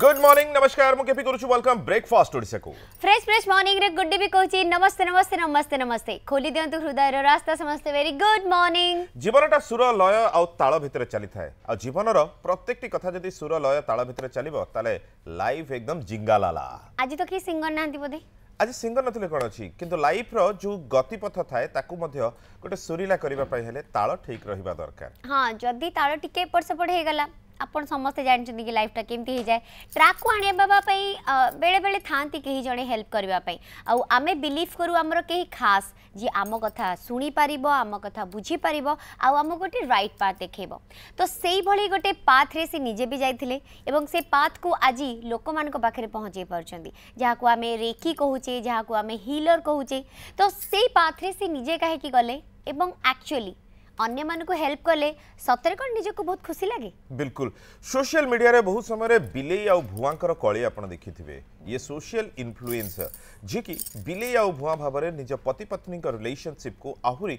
Good morning ನಮಸ್ಕಾರ ಮು ಕೆಪಿ ಕರುಚು ವೆಲ್ಕಮ್ ಬ್ರೇಕ್ಫಾಸ್ಟ್ ಒಡಿಶಾಕು ಫ್ರೆಶ್ ಫ್ರೆಶ್ ಮಾರ್ನಿಂಗ್ ರೆ ಗುಡ್ ಡಿಬಿ ಕೋಚಿ ನಮಸ್ತೆ ನಮಸ್ತೆ ನಮಸ್ತೆ ನಮಸ್ತೆ ಖೋಲಿ ದಿಯಂತು ಹೃದಯರ ರಾಸ್ತಾ ಸಮಸ್ತೆ ವೆರಿ ಗುಡ್ ಮಾರ್ನಿಂಗ್ ಜೀವನಟ ಸುರ ಲಯ ଆଉ ତାଳ ଭିତରେ ଚାଲିଥାଏ ଆଉ ଜୀବନର ପ୍ରତ୍ୟେକଟି କଥା ଯଦି ସୁର ଲୟ ତାଳ ଭିତରେ ଚାଲିବ ତାହେଲେ ଲାଇଫ ଏକଦମ ଜିଙ୍ଗାଲାଲା ଆଜି ତ କି ସିଙ୍ଗର ନାହାନ୍ତି ବୋଧେ ଆଜି ସିଙ୍ଗର ନଥିଲେ କ'ଣ ଅଛି କିନ୍ତୁ ଲାଇଫର ଯେଉଁ ଗତିପଥ ଥାଏ ତାକୁ ମଧ୍ୟ ଗୋଟେ ସୁରିଲା କରିବା ପାଇଁ ହେଲେ ତାଳ ଠିକ୍ ରହିବା ଦରକାର ହଁ ଯଦି ତାଳ ଟିକେ ଏପଟ ସେପଟ ହେଇଗଲା आप समस्ते जानते कि लाइफटा केमती हो जाए ट्राक को आने बेले बेले था कहीं जड़े हेल्प करने आम बिलिव करूँ आमर कहीं खास जी आम कथा शुणीपार आम कथा बुझीपार आम गोटे रईट पाथ देख तो से भाई गोटे पाथ रे निजे भी जाते से पाथ को आज लोक माखे पहुँचे पार्टी जहाँ को आम रेखी कहचे जहाँ को आम हिलर कहचे तो से पाथ्रे सी निजे कहीं गले एक्चुअली अन्य मानको हेल्प करले सतरे कोन निजे को बहुत खुशी लागे बिल्कुल सोशल मीडिया रे बहुत समय रे बिले या भुवांकर कळी आपण देखिथिबे ये सोशल इन्फ्लुएंसर जे की बिले या भुवा भाबरे निजे पति पत्नी का रिलेशनशिप को आहुरी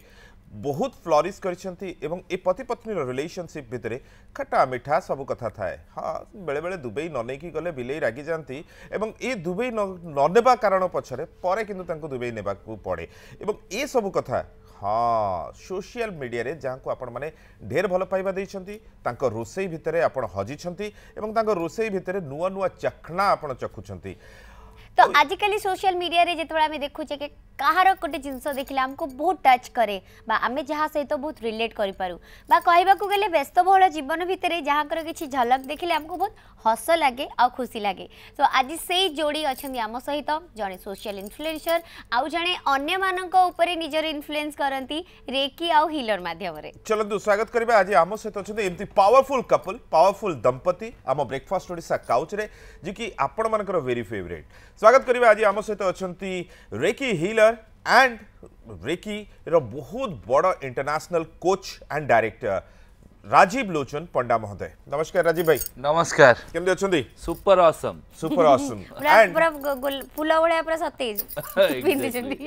बहुत फ्लोरिश करिसेंती एवं ए पति पत्नी रो रिलेशनशिप भितरे खटा मीठा सब कथा थाए हां बेले बेले दुबई ननै की गले बिले रागी जानती एवं ए दुबई ननेबा कारण पछरे परे किंतु तांको दुबई नेबा को पड़े एवं ए सब कथा ହଁ ସୋସିଆଲ ମିଡ଼ିଆରେ ଯାହାକୁ ଆପଣମାନେ ଢେର ଭଲ ପାଇବା ଦେଇଛନ୍ତି ତାଙ୍କ ରୋଷେଇ ଭିତରେ ଆପଣ ହଜିଛନ୍ତି ଏବଂ ତାଙ୍କ ରୋଷେଇ ଭିତରେ ନୂଆ ନୂଆ ଚଖଣା ଆପଣ ଚଖୁଛନ୍ତି তো আজিকালি সোশিয়াল মিডিয়ায় যেতবে আমি দেখুছে কি কাহার গোটে জিনিস দেখলে আমি বহুত টাচ করে বা আমি যা সহ বহুত রিলেট করে পু বা কহবাকু গেলে ব্যস্তবহুল জীবন ভিতরে যাহার কিছু ঝলক দেখলে আমি বহুত হস লাগে আুশি লাগে তো আজ সেই যোড়ি অম সহ জনে সোশিয়াল ইনফ্লুয়েন্সর আউ জনে অন্য মানক উপরে নিজের ইনফ্লুয়েন্স করতে রেকি আউ হিলর মাধ্যমে চলতু স্বাগত করা আজ আম সহ অনেক এমতি পাওয়ারফুল কপল পাওয়ারফুল দম্পতি আম ব্রেকফাস্ট ওড়িশা কাউচরে যে কি আপনার ভেরি ফেভরেট स्वागत କରିବା ଆଜି ଆମ ସହିତ ଅଛନ୍ତି ରେକି ହିଲର ଆଣ୍ଡ ରେକିର ବହୁତ ବଡ଼ international coach and director Rajiv Lochan Panda ମହୋଦୟ ନମସ୍କାର ରାଜୀବ ଭାଇ ନମସ୍କାର କେମିତି ଅଛନ୍ତି ସୁପର ଅସମ ସୁପର ଅସମ ପୁରା ଫୁଲ ଭଳିଆ ପୁରା ସତେଜ ପିନ୍ଧିଛନ୍ତି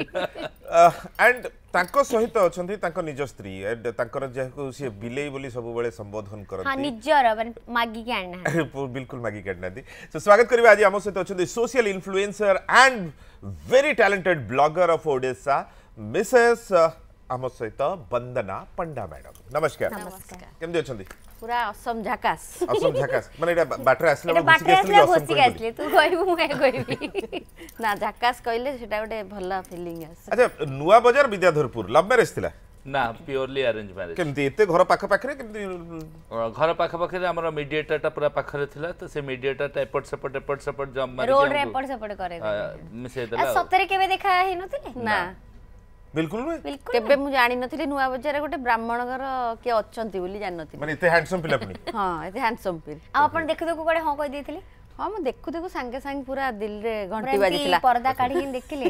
ଆଣ୍ଡ ତାଙ୍କ ସହିତ ଅଛନ୍ତି ତାଙ୍କ ନିଜ ସ୍ତ୍ରୀ ତାଙ୍କର ଯାହାକୁ ସିଏ ବିଲେଇ ବୋଲି ସବୁବେଳେ ସମ୍ବୋଧନ କରନ୍ତି ନିଜର ମାଗିକି ଆଣିନାହାନ୍ତି ବିଲକୁଲ ମାଗିକି ଆଣିନାହାନ୍ତି ସୋ ସ୍ୱାଗତ କରିବା ଆଜି ଆମ ସହିତ ଅଛନ୍ତି social influencer and very talented blogger of Odisha Mrs ଆମ ସହିତ ବନ୍ଦନା ପଣ୍ଡା ମ୍ୟାଡମ୍ ନମସ୍କାର କେମିତି ଅଛନ୍ତି পুরা অসম ঝাকাস অসম ঝাকাস মানে এটা বাটরে আসলে এটা বাটরে আসলে ঘুষিকে আসলে তু কইবু মু কইবি না ঝাকাস কইলে সেটা গটে ভাল ফিলিং আসে আচ্ছা নুয়া বাজার বিদ্যাধরপুর লাভ ম্যারেজ থিলা না পিওরলি আরেঞ্জ ম্যারেজ কেমতি এতে ঘর পাখ পাখরে কেমতি ঘর পাখ পাখরে আমার মিডিয়েটরটা পুরা পাখরে থিলা তো সে মিডিয়েটরটা এপট সেপট এপট সেপট জম মারি রোড রে এপট সেপট করে মিশে দেলা সতরে কেবে দেখা হেনতিলে না ବିଲକୁଲ ନୁହେଁ କେବେ ମୁଁ ଜାଣିନଥିଲି ନୂଆ ବଜାରରେ ଗୋଟେ ବ୍ରାହ୍ମଣ ଘର କିଏ ଅଛନ୍ତି ବୋଲି ଜାଣିନଥିଲି ମାନେ ଏତେ ହ୍ୟାଣ୍ଡସମ୍ ପିଲା ପୁଣି ହଁ ଏତେ ହ୍ୟାଣ୍ଡସମ୍ ପିଲା ଆଉ ଆପଣ ଦେଖୁ ଦେଖୁ କୁଆଡ଼େ ହଁ କହିଦେଇଥିଲେ ହଁ ମୁଁ ଦେଖୁ ଦେଖୁ ସାଙ୍ଗେ ସାଙ୍ଗେ ପୁରା ଦିଲ୍ରେ ଘଣ୍ଟି ବାଜିଥିଲା ପରଦା କାଢ଼ିକି ଦେଖିଲି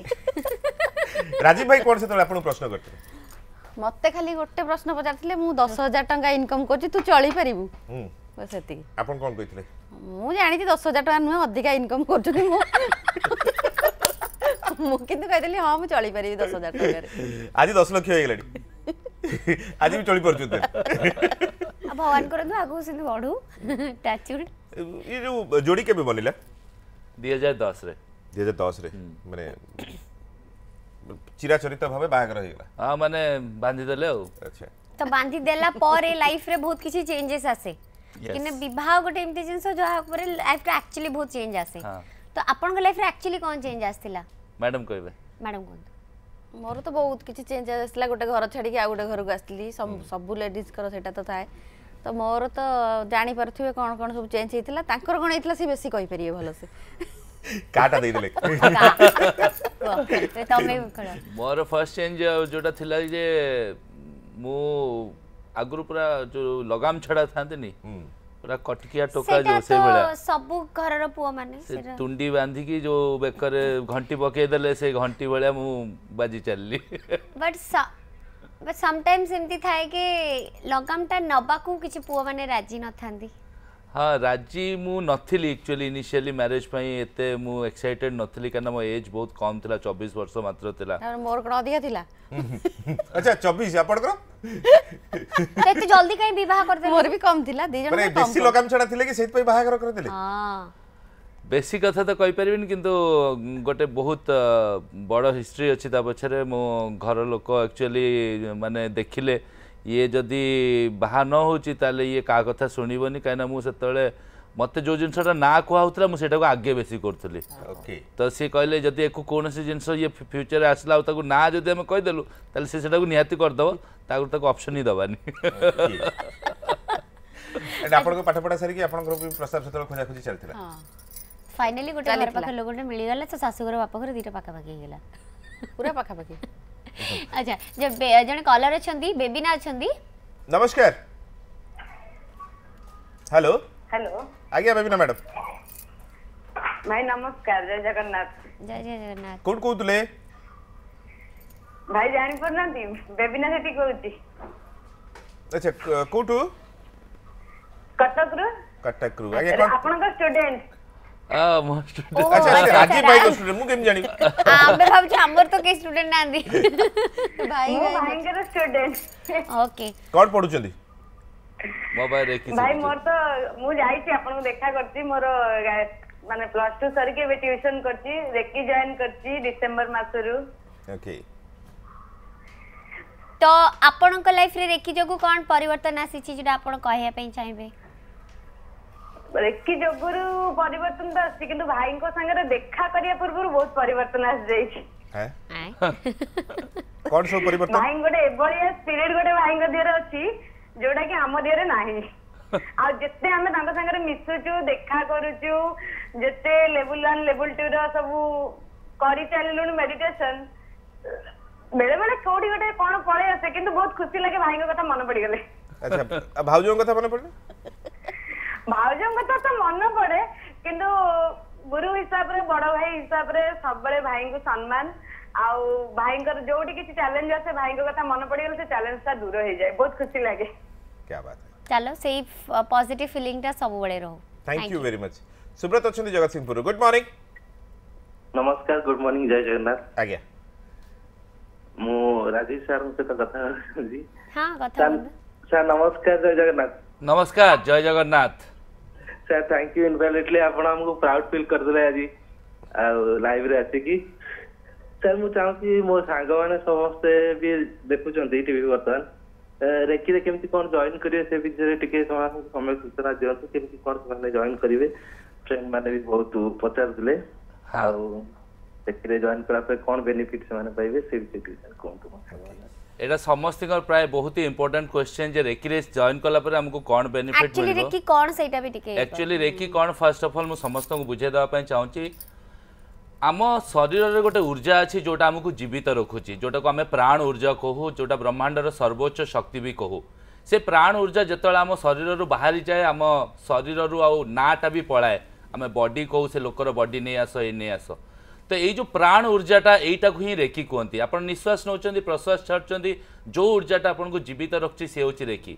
ରାଜୀବ ଭାଇ କ'ଣ ସେତେବେଳେ ଆପଣଙ୍କୁ ପ୍ରଶ୍ନ କରିଥିଲେ ମତେ ଖାଲି ଗୋଟେ ପ୍ରଶ୍ନ ପଚାରିଥିଲେ ମୁଁ ଦଶ ହଜାର ଟଙ୍କା ଇନକମ୍ କରୁଛି ତୁ ଚଳିପାରିବୁ ସେତିକି ଆପଣ କ'ଣ କହିଥିଲେ ମୁଁ ଜାଣିଛି ଦଶ ହଜାର ଟଙ୍କା ନୁହେଁ ଅଧିକା ଇନକମ୍ କରୁଛନ୍ତି ମୁଁ ମୁଁ କିନ୍ତୁ କହିଦେଲି ହଁ ମୁଁ ଚଳିପାରିବି ଦଶ ହଜାର ଟଙ୍କାରେ ଆଜି ଦଶ ଲକ୍ଷ ହେଇଗଲାଣି ଆଜି ବି ଚଳିପାରୁଛନ୍ତି ଭଗବାନ କରନ୍ତୁ ଆଗକୁ ସେମିତି ବଢ଼ୁ ଟାଚ୍ୟୁଡ୍ ଏ ଯୋଉ ଯୋଡ଼ି କେବେ ବନିଲା ଦୁଇ ହଜାର ଦଶରେ ଦୁଇ ହଜାର ଦଶରେ ମାନେ ଚିରାଚରିତ ଭାବେ ବାହାଘର ହେଇଗଲା ହଁ ମାନେ ବାନ୍ଧିଦେଲେ ଆଉ ଆଚ୍ଛା ତ ବାନ୍ଧିଦେଲା ପରେ ଲାଇଫ୍ରେ ବହୁତ କିଛି ଚେଞ୍ଜେସ୍ ଆସେ କିନ୍ତୁ ବିବାହ ଗୋଟେ ଏମିତି ଜିନିଷ ଯାହା ଉପରେ ଲାଇଫ୍ରେ ଆକ୍ଚୁଆଲି ବହୁତ ଚେଞ୍ଜ ଆସେ ତ ଆପଣଙ୍କ ଲାଇଫ୍ରେ ଆକ୍ଚୁଆଲି କ'ଣ ଚେଞ୍ଜ ଆସିଥିଲା ମ୍ୟାଡାମ କହିବେ ମ୍ୟାଡାମ କୁହନ୍ତୁ ମୋର ତ ବହୁତ କିଛି ଚେଞ୍ଜ ଆସିଲା ଗୋଟେ ଘର ଛାଡ଼ିକି ଆଉ ଗୋଟେ ଘରକୁ ଆସିଲି ସବୁ ଲେଡ଼ିଜଙ୍କର ସେଇଟା ତ ଥାଏ ତ ମୋର ତ ଜାଣିପାରୁଥିବେ କ'ଣ କ'ଣ ସବୁ ଚେଞ୍ଜ ହେଇଥିଲା ତାଙ୍କର କ'ଣ ହେଇଥିଲା ସେ ବେଶୀ କହିପାରିବେ ଭଲସେ କାଟା ଦେଇଦେଲେ ମୋର ଫାର୍ଷ୍ଟ ଚେଞ୍ଜ ଯେଉଁଟା ଥିଲା ଯେ ମୁଁ ଆଗରୁ ପୁରା ଯେଉଁ ଲଗାମ ଛଡ଼ା ଥାନ୍ତିନି पूरा कटकिया टोका जो से मिला सब घर रो पुआ माने से बांधी की जो बेकर घंटी पके देले से घंटी बळे मु बाजी चलली बट बट समटाइम्स इंती थाए के लगामटा नबाकू किछ पुआ माने राजी न थांदी ହଁ ରାଜି ମୁଁ ନଥିଲି ଆକ୍ଚୁଆଲି ଇନିସିଆଲି ମ୍ୟାରେଜ ପାଇଁ ଏତେ ମୁଁ ଏକ୍ସାଇଟେଡ୍ ନଥିଲି କାରଣ ମୋ ଏଜ୍ ବହୁତ କମ୍ ଥିଲା ଚବିଶ ବର୍ଷ ମାତ୍ର ଥିଲା ମୋର କ'ଣ ଅଧିକା ଥିଲା ଆଚ୍ଛା ଚବିଶ ଆପଣଙ୍କର ଏତେ ଜଲ୍ଦି କାଇଁ ବିବାହ କରିଦେଲେ ମୋର ବି କମ୍ ଥିଲା ଦି ଜଣ ବେଶୀ ଲଗାମ ଛଡ଼ା ଥିଲେ କି ସେଇଥିପାଇଁ ବାହାଘର କରିଦେଲେ ବେଶୀ କଥା ତ କହିପାରିବିନି କିନ୍ତୁ ଗୋଟେ ବହୁତ ବଡ଼ ହିଷ୍ଟ୍ରି ଅଛି ତା ପଛରେ ମୋ ଘର ଲୋକ ଆକ୍ଚୁଆଲି ମାନେ ଦେଖିଲେ ଇଏ ଯଦି ବାହା ନ ହେଉଛି ତାହେଲେ ଇଏ କାହା କଥା ଶୁଣିବନି କାହିଁକିନା ମୁଁ ସେତେବେଳେ ମୋତେ ଯେଉଁ ଜିନିଷଟା ନାଁ କୁହାହେଉଥିଲା ମୁଁ ସେଇଟାକୁ ଆଗେ ବେଶୀ କରୁଥିଲି ତ ସିଏ କହିଲେ ଯଦି ଏକୁ କୌଣସି ଜିନିଷ ଇଏ ଫ୍ୟୁଚର୍ରେ ଆସିଲା ଆଉ ତାକୁ ନାଁ ଯଦି ଆମେ କହିଦେଲୁ ତାହେଲେ ସେ ସେଟାକୁ ନିହାତି କରିଦେବ ତାକୁ ତାକୁ ଅପସନ୍ ହିଁ ଦେବାନି ଆପଣଙ୍କ ପାଠ ପଢ଼ା ସାରିକି ଆପଣଙ୍କର ବି ପ୍ରସ୍ତାବ ସେତେବେଳେ ଖୋଜାଖୋଜି ଚାଲିଥିଲା ଫାଇନାଲି ଗୋଟେ ଘର ପାଖ ଲୋକଟେ ମିଳିଗଲା ତ ଶାଶୁଘର ବାପଘର ଦୁଇଟା ପାଖାପାଖି ହେଇଗଲା ପୁରା ପାଖାପାଖି अच्छा जब जने कॉलर अछंदी बेबिना अछंदी नमस्कार हेलो हेलो आज्ञा बेबिना मैडम भाई नमस्कार जय जगन्नाथ जय जय जगन्नाथ कोण कहतुले भाई जानि परनांती बेबिना सेठी कहउची अच्छा कोठू कटक रु कटक रु आज्ञा आपनका स्टूडेंट ରାଜୀବ ଭାଇ ତ ଷ୍ଟୁଡେଣ୍ଟ ମୁଁ କେମିତି ଜାଣିବି ଆମେ ଭାବୁଛୁ ଆମର ତ କେହି ଷ୍ଟୁଡେଣ୍ଟ ନାହାନ୍ତି ଭାଇ ଭାଇଙ୍କର ଷ୍ଟୁଡେଣ୍ଟ ଓକେ କଣ ପଢୁଛନ୍ତି ମୋବାଇଲ ଦେଖି ଭାଇ ମୋର ତ ମୁଁ ଯାଇଛି ଆପଣଙ୍କୁ ଦେଖା କରିଛି ମୋର ମାନେ ପ୍ଲସ ଟୁ ସରିକି ଏବେ ଟ୍ୟୁସନ କରିଛି ରେକି ଜଏନ୍ କରିଛି ଡିସେମ୍ବର ମାସରୁ ଓକେ ତ ଆପଣଙ୍କ ଲାଇଫରେ ରେକି ଯୋଗୁଁ କ'ଣ ପରିବର୍ତ୍ତନ ଆସିଛି ଯେଉଁଟା ଆପଣ କହିବା ପାଇଁ ଚାହିଁବେ ରେକି ଯୋଗୁରୁ ପରିବର୍ତ୍ତନ ତ ଆସିଛି କିନ୍ତୁ ଭାଇଙ୍କ ସାଙ୍ଗରେ ଦେଖା କରିବା ପୂର୍ବରୁ ବହୁତ ପରିବର୍ତ୍ତନ ଆସିଯାଇଛି ଭାଇଙ୍କ ଗୋଟେ ଏଭଳିଆ ସ୍ପିରିଟ୍ ଗୋଟେ ଭାଇଙ୍କ ଦେହରେ ଅଛି ଯୋଉଟା କି ଆମ ଦେହରେ ନାହିଁ ଆଉ ଯେତେ ଆମେ ତାଙ୍କ ସାଙ୍ଗରେ ମିଶୁଛୁ ଦେଖା କରୁଛୁ ଯେତେ ଲେବୁଲ ୱାନ୍ ଲେବୁଲ ଟୁ ର ସବୁ କରି ଚାଲିଲୁଣି ମେଡିଟେସନ ବେଳେ ବେଳେ କୋଉଠି ଗୋଟେ କଣ ପଳେଇ ଆସେ କିନ୍ତୁ ବହୁତ ଖୁସି ଲାଗେ ଭାଇଙ୍କ କଥା ମନେ ପଡିଗଲେ ଆଚ୍ଛା ଭାଉଜଙ୍କ କଥା ମନେ ପଡିଲା ଭାଉଜଙ୍କ କଥା ତ ମନେ ପଡେ କିନ୍ତୁ ଗୁରୁ ହିସାବରେ ବଡ ଭାଇ ହିସାବରେ ସବୁବେଳେ ଭାଇଙ୍କୁ ସମ୍ମାନ ଆଉ ଭାଇଙ୍କର ଯୋଉଠି କିଛି ଚ୍ୟାଲେଞ୍ଜ ଆସେ ଭାଇଙ୍କ କଥା ମନେ ପଡିଗଲେ ସେ ଚ୍ୟାଲେଞ୍ଜଟା ଦୂର ହେଇଯାଏ ବହୁତ ଖୁସି ଲାଗେ ଚାଲ ସେଇ ପଜିଟିଭ ଫିଲିଂଟା ସବୁବେଳେ ରହୁ thank you very much Subrata ଅଛନ୍ତି ଜଗତସିଂହପୁର ଗୁଡ୍ ମର୍ଣ୍ଣିଂ ନମସ୍କାର ଗୁଡ୍ ମର୍ଣ୍ଣିଂ ଜୟ ଜଗନ୍ନାଥ ଆଜ୍ଞା ମୁଁ ରାଜେଶ ସାର୍ଙ୍କ ସହିତ କଥା ହେଉଛି ସାର୍ ନମସ୍କାର ଜୟ ଜଗନ୍ନାଥ ନମସ୍କାର ଜୟ ଜଗନ୍ନାଥ सर थैंक यू इनवेल એટલે આપણે આમકો પ્રાઉડ ફીલ કરદલા આજે લાઈવ રે આસીકી સર હું ચાહુંકી મો સાંગવાને સમસ્તે બી દેખુચંતી ટીવી વર્તમાન રેકીરે કેમતી કોણ જોઈન કરીએ સે વિષୟରେ ટીકે સમય સૂચના દિયંતુ કેમતી કોણ ସେମାନେ જોઈન કરીବେ ફ્રેન્ડ ମାନେ ବି ବହୁତ ପଚାରୁଥିଲେ ଆଉ રેકીરે જોઈન કરા પે કોણ બેનિફિટ ସେମାନେ પાઈબે સે વિષୟରେ કુહନ୍ତୁ এটা ସମସ୍ତଙ୍କର ପ୍ରାୟ ବହୁତ ଇମ୍ପୋର୍ଟାଣ୍ଟ କ୍ୱେଶ୍ଚନ୍ ଯେ ରେକିରେ ଜଏନ୍ କଲା ପରେ ଆମକୁ କ'ଣ ବେନିଫିଟ୍ ମିଳିବ ରେକି କ'ଣ ସେଇଟା ବି ଟିକେ ଆକ୍ଚୁଆଲି ରେକି କ'ଣ ଫାର୍ଷ୍ଟ ଅଫ୍ ଅଲ୍ ମୁଁ ସମସ୍ତଙ୍କୁ ବୁଝାଇ ଦେବା ପାଇଁ ଚାହୁଁଛି ଆମ ଶରୀରରେ ଗୋଟେ ଉର୍ଜା ଅଛି ଯେଉଁଟା ଆମକୁ ଜୀବିତ ରଖୁଛି ଯେଉଁଟାକୁ ଆମେ ପ୍ରାଣ ଉର୍ଜା କହୁ ଯେଉଁଟା ବ୍ରହ୍ମାଣ୍ଡର ସର୍ବୋଚ୍ଚ ଶକ୍ତି ବି କହୁ ସେ ପ୍ରାଣ ଉର୍ଜା ଯେତେବେଳେ ଆମ ଶରୀରରୁ ବାହାରିଯାଏ ଆମ ଶରୀରରୁ ଆଉ ନାଁଟା ବି ପଳାଏ ଆମେ ବଡି କହୁ ସେ ଲୋକର ବଡି ନେଇ ଆସ ଏ ନେଇ ଆସ तो यही जो प्राण ऊर्जाटा यहीटा को हिं रेखी कहते आप निश्वास नौ प्रश्वास छाड़ जो ऊर्जाटा आपको जीवित रखी सी हूँ रेखी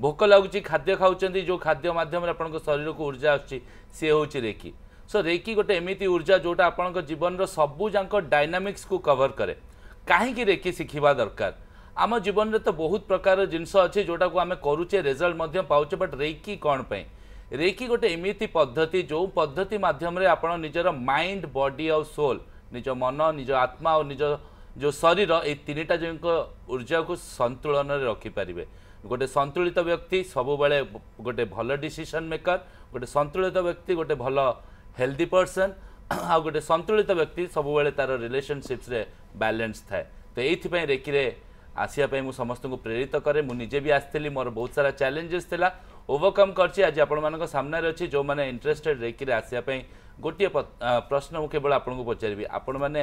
भोक लगुच खाद्य खाऊँ जो खाद्य मध्यम आप शरीर को ऊर्जा आसी हूँ रेखी सो रेखी गोटे एमती ऊर्जा जोटा आप जीवन सबुजाक डायनामिक्स को कवर कै कहीं रेखी शिखा दरकार आम जीवन में तो बहुत प्रकार जिनस अच्छे जोटा को आम करुचे पाचे बट रेखी कौन ରେକି ଗୋଟେ ଏମିତି ପଦ୍ଧତି ଯେଉଁ ପଦ୍ଧତି ମାଧ୍ୟମରେ ଆପଣ ନିଜର ମାଇଣ୍ଡ ବଡି ଆଉ ସୋଲ୍ ନିଜ ମନ ନିଜ ଆତ୍ମା ଆଉ ନିଜ ଯେଉଁ ଶରୀର ଏଇ ତିନିଟା ଯେଉଁଙ୍କ ଉର୍ଜାକୁ ସନ୍ତୁଳନରେ ରଖିପାରିବେ ଗୋଟେ ସନ୍ତୁଳିତ ବ୍ୟକ୍ତି ସବୁବେଳେ ଗୋଟେ ଭଲ ଡିସିସନ୍ ମେକର୍ ଗୋଟେ ସନ୍ତୁଳିତ ବ୍ୟକ୍ତି ଗୋଟେ ଭଲ ହେଲ୍ଦି ପର୍ସନ୍ ଆଉ ଗୋଟେ ସନ୍ତୁଳିତ ବ୍ୟକ୍ତି ସବୁବେଳେ ତା'ର ରିଲେସନସିପ୍ସରେ ବାଲାନ୍ସ ଥାଏ ତ ଏଇଥିପାଇଁ ରେକିରେ ଆସିବା ପାଇଁ ମୁଁ ସମସ୍ତଙ୍କୁ ପ୍ରେରିତ କରେ ମୁଁ ନିଜେ ବି ଆସିଥିଲି ମୋର ବହୁତ ସାରା ଚ୍ୟାଲେଞ୍ଜେସ୍ ଥିଲା ओभरकम गर्छ आज आपण सामनार अहिले जो इन्ट्रेस्टेड रेकिरे आसवाई गोटे प्रश्न म केवल आपणको पचारि आपण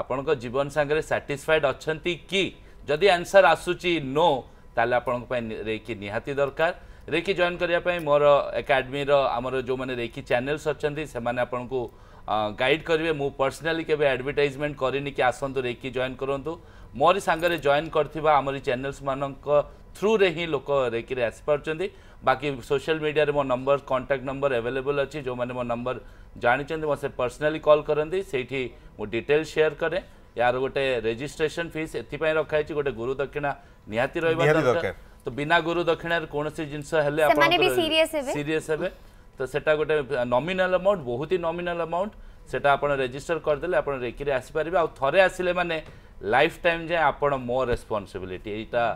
ଆପଣଙ୍କ ଜୀବନ ସାଙ୍ଗରେ ସାଟିସ୍ଫାଏଡ୍ ଅଛନ୍ତି କି ଯଦି ଆନ୍ସର୍ ଆସୁଛି ନୋ ତାହେଲେ ଆପଣଙ୍କ ପାଇଁ ରେକି ନିହାତି ଦରକାର ରେକି ଜଏନ୍ କରିବା ପାଇଁ ମୋର ଏକାଡେମୀର ଆମର ଯେଉଁମାନେ ରେକି ଚ୍ୟାନେଲ୍ସ ଅଛନ୍ତି ସେମାନେ ଆପଣଙ୍କୁ ଗାଇଡ଼ କରିବେ ମୁଁ ପର୍ସନାଲି କେବେ ଆଡ଼ଭର୍ଟାଇଜମେଣ୍ଟ କରିନି କି ଆସନ୍ତୁ ରେକି ଜଏନ୍ କରନ୍ତୁ ମୋରି ସାଙ୍ଗରେ ଜଏନ୍ କରିଥିବା ଆମରି ଚ୍ୟାନେଲ୍ସମାନଙ୍କ ଥ୍ରୁରେ ହିଁ ଲୋକ ରେକିରେ ଆସିପାରୁଛନ୍ତି बाकी सोशल मीडिया मो नंबर कंटाक्ट नंबर आवेलेबल अच्छी जो मैंने मो नंबर जानी मत पर्सनाली कल करती से डिटेल सेयार कै यार गोटे रेजिट्रेसन फिज ए रखाई गोटे गुरु दक्षिणा निहाती रहा तो बिना गुरु दक्षिणार कौन जिनस सीरीयस हे तो सेटा गोटे नमिनाल अमाउंट बहुत ही नमिनाल अमाउंट सेटा आप करदे आप रेकी आसपारे आ थे आसिले मैंने लाइफ टाइम जाए आप मो रेस्पनसबिलिटी यहाँ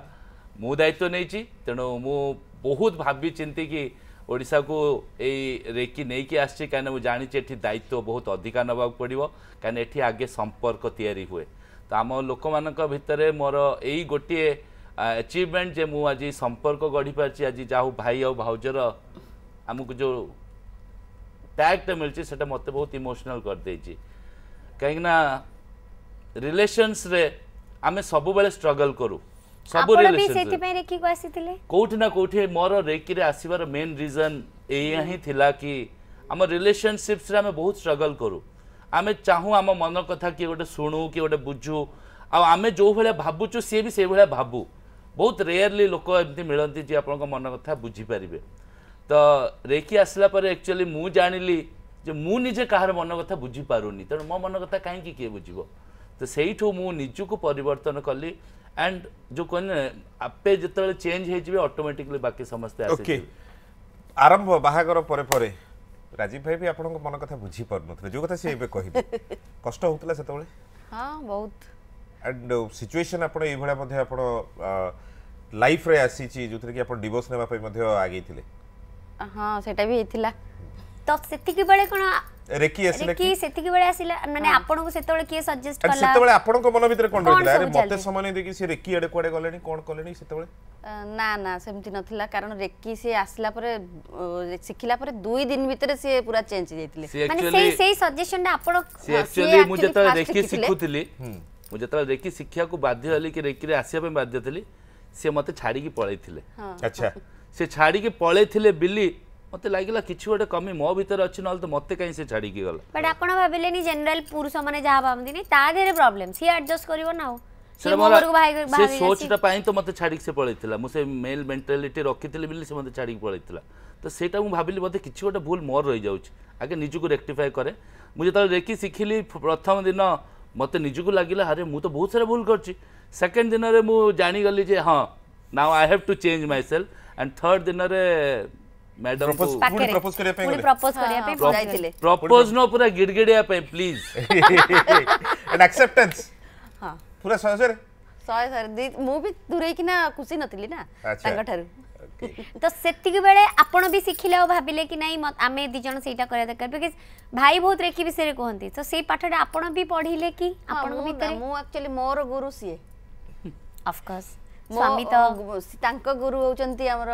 मु दायित्व नहीं तेणु मु ବହୁତ ଭାବି ଚିନ୍ତିକି ଓଡ଼ିଶାକୁ ଏଇ ରେକି ନେଇକି ଆସିଛି କାହିଁକିନା ମୁଁ ଜାଣିଛି ଏଠି ଦାୟିତ୍ୱ ବହୁତ ଅଧିକା ନେବାକୁ ପଡ଼ିବ କାହିଁକିନା ଏଠି ଆଗେ ସମ୍ପର୍କ ତିଆରି ହୁଏ ତ ଆମ ଲୋକମାନଙ୍କ ଭିତରେ ମୋର ଏଇ ଗୋଟିଏ ଆଚିଭମେଣ୍ଟ ଯେ ମୁଁ ଆଜି ସମ୍ପର୍କ ଗଢ଼ିପାରିଛି ଆଜି ଯାହା ହଉ ଭାଇ ଆଉ ଭାଉଜର ଆମକୁ ଯେଉଁ ଟ୍ୟାଗ୍ଟା ମିଳିଛି ସେଇଟା ମୋତେ ବହୁତ ଇମୋସନାଲ୍ କରିଦେଇଛି କାହିଁକିନା ରିଲେସନ୍ସରେ ଆମେ ସବୁବେଳେ ଷ୍ଟ୍ରଗଲ୍ କରୁ ସବୁ ସେଥିପାଇଁ ରେକିକୁ ଆସିଥିଲେ କୋଉଠି ନା କୋଉଠି ମୋର ରେକିରେ ଆସିବାର ମେନ୍ ରିଜନ୍ ଏଇଆ ହିଁ ଥିଲା କି ଆମ ରିଲେସନସିପ୍ସରେ ଆମେ ବହୁତ ଷ୍ଟ୍ରଗଲ୍ କରୁ ଆମେ ଚାହୁଁ ଆମ ମନ କଥା କିଏ ଗୋଟେ ଶୁଣୁ କିଏ ଗୋଟେ ବୁଝୁ ଆଉ ଆମେ ଯେଉଁ ଭଳିଆ ଭାବୁଛୁ ସିଏ ବି ସେଇଭଳିଆ ଭାବୁ ବହୁତ ରେୟାରଲି ଲୋକ ଏମିତି ମିଳନ୍ତି ଯେ ଆପଣଙ୍କ ମନ କଥା ବୁଝିପାରିବେ ତ ରେକି ଆସିଲା ପରେ ଆକ୍ଚୁଆଲି ମୁଁ ଜାଣିଲି ଯେ ମୁଁ ନିଜେ କାହାର ମନ କଥା ବୁଝିପାରୁନି ତେଣୁ ମୋ ମନ କଥା କାହିଁକି କିଏ ବୁଝିବ ତ ସେଇଠୁ ମୁଁ ନିଜକୁ ପରିବର୍ତ୍ତନ କଲି एंड जो कहने आपे जिते चेंज हो अटोमेटिकली बाकी समस्ते ओके आरंभ बाहागर परे परे राजीव भाई भी आपन मन कथा बुझी पार नथले जो कथा से एबे कहिबे कष्ट होतला सेतबेले हां बहुत एंड सिचुएशन आपन ए भेला मध्ये आपन लाइफ रे आसी छि जोथरे कि आपन डिवोर्स नेबा पई मध्ये आगे थिले हां सेटा भी हेथिला तो सेतिकी बेले कोन ରେକି ଆସିଲା କି ସେତିକି ବେଳେ ଆସିଲା ମାନେ ଆପଣଙ୍କୁ ସେତେବେଳେ କିଏ ସଜେଷ୍ଟ କଲା ସେତେବେଳେ ଆପଣଙ୍କ ମନ ଭିତରେ କ'ଣ ରହିଥିଲା ଆରେ ମୋତେ ସମୟ ନେଇ ଦେଇକି ସେ ରେକି ଆଡ଼େ କୁଆଡ଼େ ଗଲେଣି କ'ଣ କଲେଣି ସେତେବେଳେ ନା ନା ସେମିତି ନଥିଲା କାରଣ ରେକି ସିଏ ଆସିଲା ପରେ ଶିଖିଲା ପରେ ଦୁଇ ଦିନ ଭିତରେ ସିଏ ପୁରା ଚେଞ୍ଜ ହେଇଯାଇଥିଲେ ମାନେ ସେଇ ସେଇ ସଜେସନଟା ଆପଣ ଆକ୍ଚୁଆଲି ମୁଁ ଯେତେବେଳେ ରେକି ଶିଖୁଥିଲି ମୁଁ ଯେତେବେଳେ ରେକି ଶିଖିବାକୁ ବାଧ୍ୟ ହେଲି କି ରେକିରେ ଆସିବା ପାଇଁ ବାଧ୍ୟ ଥିଲି ସିଏ ମୋତେ ଛାଡ଼ିକି ପଳେଇଥିଲେ ଆଚ୍ଛା ସେ ଛାଡ଼ିକି ପଳେଇଥିଲେ ବିଲି মতো লাগিলা কিছু গোটে কমি মো ভিতরে অছি নহলে তো মতে কাই সে ছাড়িকি গলা বাট আপন ভাবিলেনি জেনারেল পুরুষ মানে যা ভাবন্তিনি তা দেহে প্রবলেম সি অ্যাডজাস্ট করিব না ସେ ସୋଚଟା ପାଇଁ ତ ମୋତେ ଛାଡ଼ିକି ସେ ପଳେଇଥିଲା ମୁଁ ସେ ମେଲ୍ ମେଣ୍ଟାଲିଟି ରଖିଥିଲି ବୋଲି ସେ ମୋତେ ଛାଡ଼ିକି ପଳେଇଥିଲା ତ ସେଇଟା ମୁଁ ଭାବିଲି ବୋଧେ କିଛି ଗୋଟେ ଭୁଲ ମୋର ରହିଯାଉଛି ଆଗେ ନିଜକୁ ରେକ୍ଟିଫାଏ କରେ ମୁଁ ଯେତେବେଳେ ରେକି ଶିଖିଲି ପ୍ରଥମ ଦିନ ମୋତେ ନିଜକୁ ଲାଗିଲା ଆରେ ମୁଁ ତ ବହୁତ ସାରା ଭୁଲ କରିଛି ସେକେଣ୍ଡ ଦିନରେ ମୁଁ ଜାଣିଗଲି ଯେ ହଁ now I have to change myself and third ଦିନରେ ମ୍ୟାଡାମ ପୁଣି ପ୍ରପୋଜ କରିବା ପାଇଁ ପୁଣି ପ୍ରପୋଜ କରିବା ପାଇଁ ଯାଇଥିଲେ ପ୍ରପୋଜ ନ ପୁରା ଗିଡଗିଡିଆ ପାଇଁ ପ୍ଲିଜ ଏଣ୍ଡ ଆକ୍ସେପ୍ଟାନ୍ସ ହଁ ପୁରା ସହଜରେ ସହଜ ସହଜ ମୁଁ ବି ଦୂରେଇକିନା ଖୁସି ନଥିଲି ନା ତାଙ୍କଠାରୁ ତ ସେତିକି ବେଳେ ଆପଣ ବି ଶିଖିଲେ ଆଉ ଭାବିଲେ କି ନାଇଁ ଆମେ ଦି ଜଣ ସେଇଟା କରିବା ଦରକାର ବିକଜ ଭାଇ ବହୁତ ରେଖି ବିଷୟରେ କୁହନ୍ତି ତ ସେଇ ପାଠଟା ଆପଣ ବି ପଢିଲେ କି ଆପଣଙ୍କ ଭିତରେ ମୁଁ ଆକ୍ଚୁଆଲି ମୋର ଗୁରୁ ସିଏ ଅଫକୋର୍ସ ସ୍ୱାମୀ ତ ତାଙ୍କ ଗୁରୁ ହେଉଛନ୍ତି ଆମର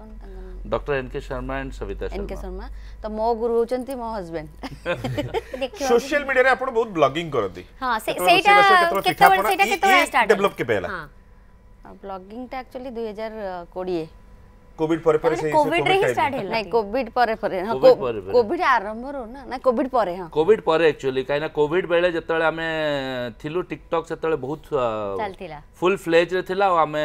doctor NK Sharma and Savita Sharma NK Sharma तो मो गुरु होचंती मो हस्बैंड सोशल मीडिया रे आपण बहुत ब्लॉगिंग करती हां सेटा केते बड सेटा केते बड स्टार्ट डेवलप के पहला हां ब्लॉगिंग ता एक्चुअली 2020 कोविड परे परे से कोविड रे ही स्टार्ट हेला नाही कोविड परे परे हाँ, कोविड आरंभ रो ना ना कोविड परे हां कोविड परे एक्चुअली काई ना कोविड बेले जेतळे आमे थिलु टिकटॉक सेतळे बहुत फुल फ्लेज रे थिला आमे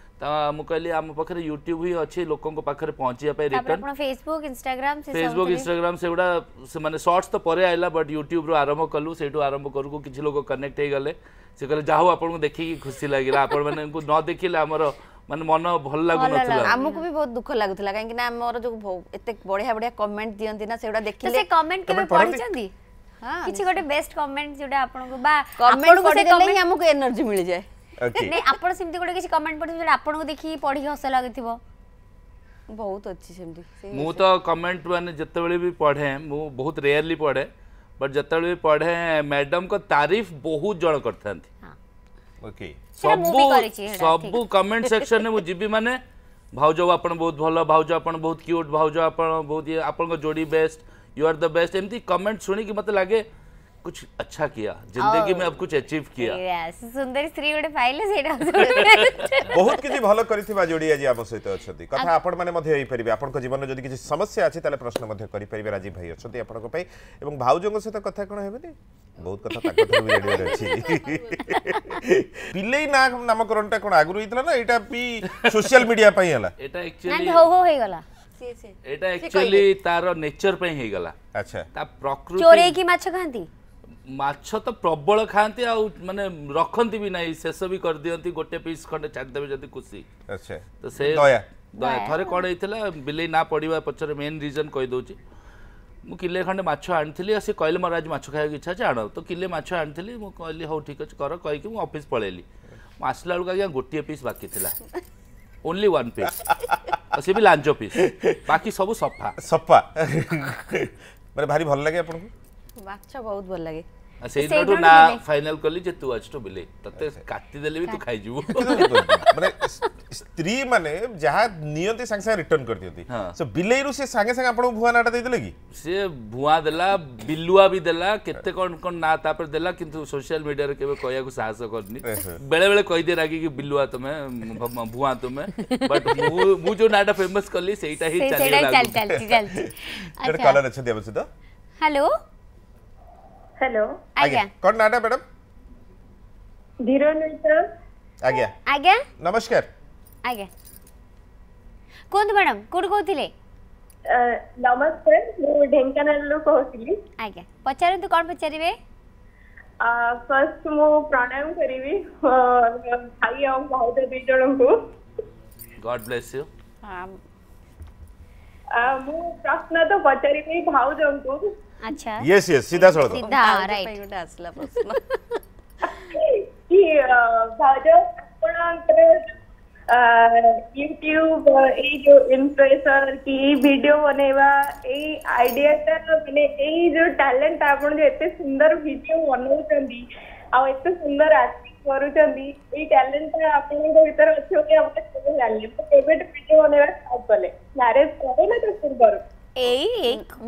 ମୁଁ କହିଲି ଆମ ପାଖରେ ୟୁଟ୍ୟୁବ୍ ହିଁ ଅଛି ଲୋକଙ୍କ ପାଖରେ ପହଞ୍ଚିବା ପାଇଁ return Facebook Instagram Facebook Instagram ସେଗୁଡ଼ା ସେମାନେ ସର୍ଟସ୍ ତ ପରେ ଆଇଲା ବଟ୍ ୟୁଟ୍ୟୁବ୍ରୁ ଆରମ୍ଭ କଲୁ ସେଇଠୁ ଆରମ୍ଭ କରୁ କିଛି ଲୋକ କନେକ୍ଟ ହେଇଗଲେ ସେ କହିଲେ ଯାହା ହଉ ଆପଣଙ୍କୁ ଦେଖିକି ଖୁସି ଲାଗିଲା ଆପଣମାନଙ୍କୁ ନ ଦେଖିଲେ ଆମର ମାନେ ମନ ଭଲ ଲାଗୁନଥିଲା ଆମକୁ ବି ବହୁତ ଦୁଃଖ ଲାଗୁଥିଲା କାହିଁକି ନା ଆମର ଯୋଉ ଏତେ ବଢିଆ ବଢିଆ କମେଣ୍ଟ ଦିଅନ୍ତି ନା ସେଗୁଡା ଦେଖିଲେ ସେ କମେଣ୍ଟ କେବେ ପଢିଛନ୍ତି କିଛି ଗୋଟେ ବେଷ୍ଟ କମେଣ୍ଟ ଯୋଉଟା ଆପଣଙ୍କୁ ବା କମେଣ୍ଟ ପଢିଦେଲେ ହିଁ ଆମକୁ ଏନର୍ଜି ମିଳିଯାଏ ନାଇଁ ଆପଣ ସେମିତି ଗୋଟେ କିଛି କମେଣ୍ଟ ପଢ଼ିଥିବେ ଯୋଉଟା ଆପଣଙ୍କୁ ଦେଖିକି ପଢ଼ିକି ହସ ଲାଗୁଥିବ ବହୁତ ଅଛି ସେମିତି ମୁଁ ତ କମେଣ୍ଟ ମାନେ ଯେତେବେଳେ ବି ପଢ଼େ ମୁଁ ବହୁତ ରେୟାରଲି ପଢ଼େ ବଟ୍ ଯେତେବେଳେ ବି ପଢ଼େ ମ୍ୟାଡ଼ାମଙ୍କ ତାରିଫ ବହୁତ ଜଣ କରିଥାନ୍ତି ସବୁ ସବୁ କମେଣ୍ଟ ସେକ୍ସନରେ ମୁଁ ଯିବି ମାନେ ଭାଉଜ ଆପଣ ବହୁତ ଭଲ ଭାଉଜ ଆପଣ ବହୁତ କ୍ୟୁଟ୍ ଭାଉଜ ଆପଣ ବହୁତ ଆପଣଙ୍କ ଯୋଡ଼ି best you are the best ଏମିତି କମେଣ୍ଟ ଶୁଣିକି ମୋତେ ଲାଗେ कुछ अच्छा किया जिंदगी में अब कुछ अचीव किया यस सुंदर स्त्री गोटे पाइले सेटा बहुत किछि भलो करिथिबा जोडी आज आम सहित अछति कथा आपण माने मध्ये हेई परिबे आपणक जीवन जदि किछि समस्या अछि ताले प्रश्न मध्ये करि परिबे राजीव भाई अछति आपणक पई एवं भाउजंग सहित कथा कोन हेबेनी बहुत कथा ताकत भी रेडियो अछि पिलेई ना नामकरणटा कोन आगुरु हितला ना एटा पी सोशल मीडिया पई हला एटा एक्चुअली हो हो होई गला से से एटा एक्चुअली तारो नेचर पई हे गला अच्छा ता प्रकृति चोरे की माछ खांती মাছ ତ ପ୍ରବଳ ଖାଆନ୍ତି ଆଉ ମାନେ ରଖନ୍ତି ବି ନାହିଁ ଶେଷ ବି କରିଦିଅନ୍ତି ଗୋଟେ ପିସ୍ ଖଣ୍ଡେ ଛାଡ଼ିଦେବେ ଯଦି ଖୁସି ତ ସେ ଥରେ କ'ଣ ହେଇଥିଲା ବିଲେଇ ନା ପଡ଼ିବା ପଛରେ ମେନ୍ ରିଜନ୍ କହିଦେଉଛି ମୁଁ କିଲେ ଖଣ୍ଡେ ମାଛ ଆଣିଥିଲି ଆଉ ସେ କହିଲେ ମୋର ଆଜି ମାଛ ଖାଇବାକୁ ଇଚ୍ଛା ଅଛି ଆଣ ତ କିଲେ ମାଛ ଆଣିଥିଲି ମୁଁ କହିଲି ହଉ ଠିକ୍ ଅଛି କର କହିକି ମୁଁ ଅଫିସ୍ ପଳେଇଲି ମୁଁ ଆସିଲା ବେଳକୁ ଆଜ୍ଞା ଗୋଟିଏ ପିସ୍ ବାକି ଥିଲା ଓନ୍ଲି ୱାନ୍ ପିସ୍ ଆଉ ସେ ବି ଲାଞ୍ଜ ପିସ୍ ବାକି ସବୁ ସଫା ସଫା ମାନେ ଭାରି ଭଲ ଲାଗେ ଆପଣଙ୍କୁ ବାକ୍ଚ ବହୁତ ଭଲ ଲାଗେ ସେଇଦିନଠୁ ନା ଫାଇନାଲ କଲି ଯେ ତୁ ଆଜିଠୁ ବିଲେଇ ତତେ କାଟିଦେଲେ ବି ତୁ ଖାଇଯିବୁ ମାନେ ସ୍ତ୍ରୀ ମାନେ ଯାହା ନିଅନ୍ତି ସାଙ୍ଗେ ସାଙ୍ଗେ ରିଟର୍ନ କରିଦିଅନ୍ତି ସେ ବିଲେଇରୁ ସେ ସାଙ୍ଗେ ସାଙ୍ଗେ ଆପଣଙ୍କୁ ଭୁଆ ନାଁଟା ଦେଇଦେଲେ କି ସେ ଭୁଆ ଦେଲା ବିଲୁଆ ବି ଦେଲା କେତେ କ'ଣ କ'ଣ ନାଁ ତାପରେ ଦେଲା କିନ୍ତୁ ସୋସିଆଲ ମିଡିଆରେ କେବେ କହିବାକୁ ସାହସ କରିନି ବେଳେ ବେଳେ କହିଦିଏ ରାଗିକି ବିଲୁଆ ତମେ ଭୁଆ ତମେ ବଟ୍ ମୁଁ ଯୋଉ ନାଁଟା ଫେମସ୍ କଲି ସେଇଟା ହିଁ ଚାଲିଛି କଲର ଅଛନ୍ତି ଆମ ସହିତ ହ୍ୟାଲୋ हेलो आज्ञा कौन नाडा मैडम धीरो आज्ञा आज्ञा नमस्कार आज्ञा କୁହନ୍ତୁ ମ୍ୟାଡାମ କୋଉଠୁ କହୁଥିଲେ ନମସ୍କାର ମୁଁ ଢେଙ୍କାନାଳରୁ କହୁଥିଲି ଆଜ୍ଞା ପଚାରନ୍ତୁ କ'ଣ ପଚାରିବେ ଫାର୍ଷ୍ଟ ମୁଁ ପ୍ରଣାମ କରିବି ଭାଇ ଆଉ ଭାଉଜ ଦୁଇ ଜଣଙ୍କୁ ଗଡ୍ ବ୍ଲେସ୍ ୟୁ ମୁଁ ପ୍ରଶ୍ନ ତ ପଚାରିବି ଭାଉଜଙ୍କୁ अच्छा येस येस सीधा सोडतो असला प्रश्न की भाजप આપણો યુટ્યુબ એ જો ઇન્ફ્લુએન્સર કે વિડીયો બનાવવા એ આઈડિયાટા ମାନେ ଏଇ ଯୋଉ ଟ୍ୟାଲେଣ୍ଟ ଆପଣ ଯୋଉ ଏତେ ସୁନ୍ଦର ଭିଡ଼ିଓ ବନଉଛନ୍ତି ଆଉ ଏତେ ସୁନ୍ଦର ଆକ୍ଟିଂ କରୁଛନ୍ତି ଏଇ ଟ୍ୟାଲେଣ୍ଟଟା ଆପଣଙ୍କ ଭିତରେ ଅଛି ବୋଲି ଆପଣ ସବୁ ଜାଣିଲେ ତ କେବେଠୁ ଭିଡ଼ିଓ ବନେଇବା ଷ୍ଟାର୍ଟ କଲେ ମ୍ୟାରେଜ ପରେ ନା ତା ପୂର୍ବରୁ এই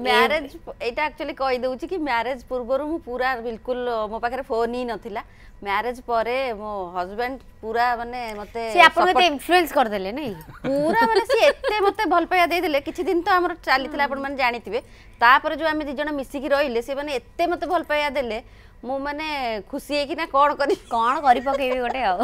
ম্যাରେଜ ଏଇଟା ଆକ୍ଚୁଆଲି କହିଦେଉଛି କି ମ୍ୟାରେଜ ପୂର୍ବରୁ ମୁଁ ପୁରା ବିଲକୁଲ ମୋ ପାଖରେ ଫୋନ୍ ହିଁ ନଥିଲା ମ୍ୟାରେଜ ପରେ ମୋ ହଜବେଣ୍ଡ ପୁରା ମାନେ ମତେ ଆପଣଙ୍କୁ ଇନଫ୍ଲୁଏନ୍ସ କରିଦେଲେ ନାଇଁ ପୁରା ମାନେ ସିଏ ଏତେ ମତେ ଭଲ ପାଇବା ଦେଇଦେଲେ କିଛି ଦିନ ତ ଆମର ଚାଲିଥିଲା ଆପଣମାନେ ଜାଣିଥିବେ ତାପରେ ଯୋଉ ଆମେ ଦି ଜଣ ମିଶିକି ରହିଲେ ସେ ମାନେ ଏତେ ମତେ ଭଲ ପାଇବା ଦେଲେ ମୁଁ ମାନେ ଖୁସି ହେଇକି ନା କ'ଣ କରିବି କ'ଣ କରି ପକେଇବି ଗୋଟେ ଆଉ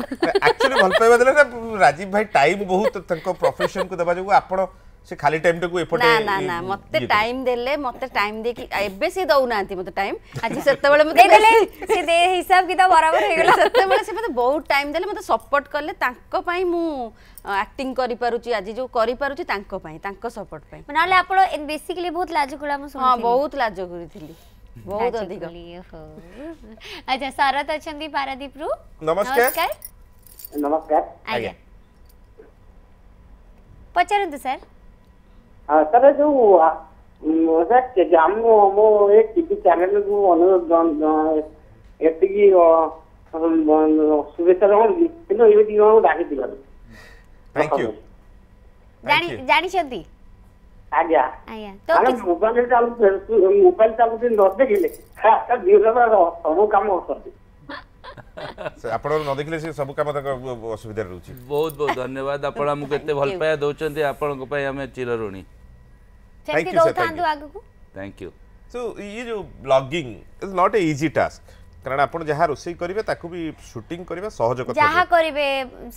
ଆକ୍ଚୁଆଲି ଭଲ ପାଇବା ଦେଲେ ନା ରାଜୀବ ଭାଇ ଟାଇମ୍ ବହୁତ ତାଙ୍କ ପ୍ରଫେସନକୁ ଦେବା ଯୋଗୁଁ ଆପଣ ସେ ଖାଲି ଟାଇମଟାକୁ ଏପଟେ ନା ନା ନା ମତେ ଟାଇମ ଦେଲେ ମତେ ଟାଇମ ଦେଇକି ଏବେ ସେ ଦଉନାହାନ୍ତି ମତେ ଟାଇମ ଆଜି ସେତେବେଳେ ମତେ ଦେଲେ ସେ ଦେ ହିସାବ କିତା ବରାବର ହେଇଗଲା ସେତେବେଳେ ସେ ମତେ ବହୁତ ଟାଇମ ଦେଲେ ମତେ ସପୋର୍ଟ କଲେ ତାଙ୍କ ପାଇଁ ମୁଁ ଆକ୍ଟିଂ କରିପାରୁଛି ଆଜି ଯୋଉ କରିପାରୁଛି ତାଙ୍କ ପାଇଁ ତାଙ୍କ ସପୋର୍ଟ ପାଇଁ ନହେଲେ ଆପଣ ବେସିକାଲି ବହୁତ ଲାଜକୁଳା ମୁଁ ହଁ ବହୁତ ଲାଜକୁଳି ଥିଲି ବହୁତ ଅଧିକ ଆଚ୍ଛା ଶରତ ଅଛନ୍ତି ପାରାଦୀପରୁ ନମସ୍କାର ନମସ୍କାର ଆଜ୍ଞା ପଚାରନ୍ତୁ ସାର୍ સર જો ಸರ್ ಜಾಮು ಮು ಏ ಟಿವಿ ಚಾನೆಲ್ಗೂ ಅನುರೋಧ ಎತ್ತಿಗೆ শুভেচ্ছা জনাইছি কিন্তু এই দিনও ডাকিছিল থ্যাংক ইউ জানি জানিছন্তি আজ্ঞা আজ্ঞা তো মোবাইল চালু মোবাইল চালু দিন ন দেখিলে সব কাম অসନ୍ତି ଆପଣ ନ ଦେଖିଲେ ସେ ସବୁ କାମ ତାଙ୍କ ଅସୁବିଧାରେ ରହୁଛି ବହୁତ ବହୁତ ଧନ୍ୟବାଦ ଆପଣ ଆମକୁ ଏତେ ଭଲ ପାଇବା ଦେଉଛନ୍ତି ଆପଣଙ୍କ ପାଇଁ ଆମେ ଚିରଋଣୀ ସେମିତି ଦଉଥାନ୍ତୁ ଆଗକୁ ଥ୍ୟାଙ୍କ ୟୁ ସୋ ଇଏ ଯେଉଁ blogging is not a easy task କାରଣ ଆପଣ ଯାହା ରୋଷେଇ କରିବେ ତାକୁ ବି ସୁଟିଂ କରିବା ସହଜ କଥା ଯାହା କରିବେ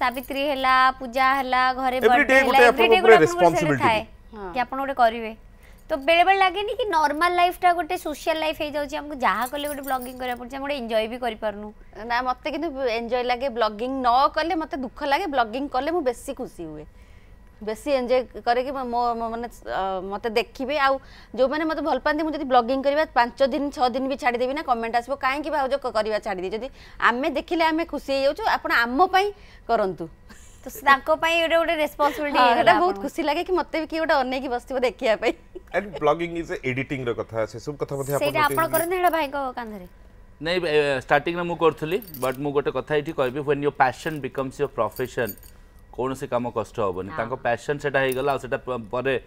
ସାବିତ୍ରୀ ହେଲା ପୂଜା ହେଲା ଘରେ ଏଭ୍ରିଡେ ଗୋଟେ ରେସ୍ପନ୍ସିବିଲିଟି ଥାଏ କି ଆପଣ ଗୋଟେ କରିବେ ତ ବେଳେବେଳେ ଲାଗେନି କି কি নর্মাল ଗୋଟେ গোটে সোশ্যাল ହେଇଯାଉଛି ଆମକୁ ଯାହା କଲେ ଗୋଟେ কলে গোটে ব্লগিং ଆମେ ଗୋଟେ আমি ବି କରିପାରୁନୁ ନା করি କିନ୍ତୁ না ଲାଗେ কিন্তু ନ କଲେ ব্লগিং ଦୁଃଖ ଲାଗେ মতে କଲେ ମୁଁ ବେଶୀ ଖୁସି ହୁଏ বেশি এনজয় করে কি মো মানে মতো দেখবে আপনার মতো ভাল পাঁচ যদি ব্লগিং করা পাঁচ দিন ছদিন বি ছাড়িদেবি না কমেন্ট আসব কাইকি ভাউজ করা ছাড়িদি যদি আমি দেখলে আমি খুশি হয়ে যাচ্ছ আপনার আমি করতু তো তাঁক পাই এটা গোটে রেসপন্সিবিলিটি এটা বহুত খুশি লাগে কি মতে কি গোটে অনেকি বসিব দেখিয়া পাই এন্ড ব্লগিং ইজ এডিটিং র কথা সে সব কথা মধ্যে আপন সেটা আপন করেন এটা ভাইক কান্ধরে নাই স্টার্টিং রে মু করথলি বাট মু গোটে কথা এটি কইবি when your passion becomes your profession कौन से कम कष्ट हेनी पैसन से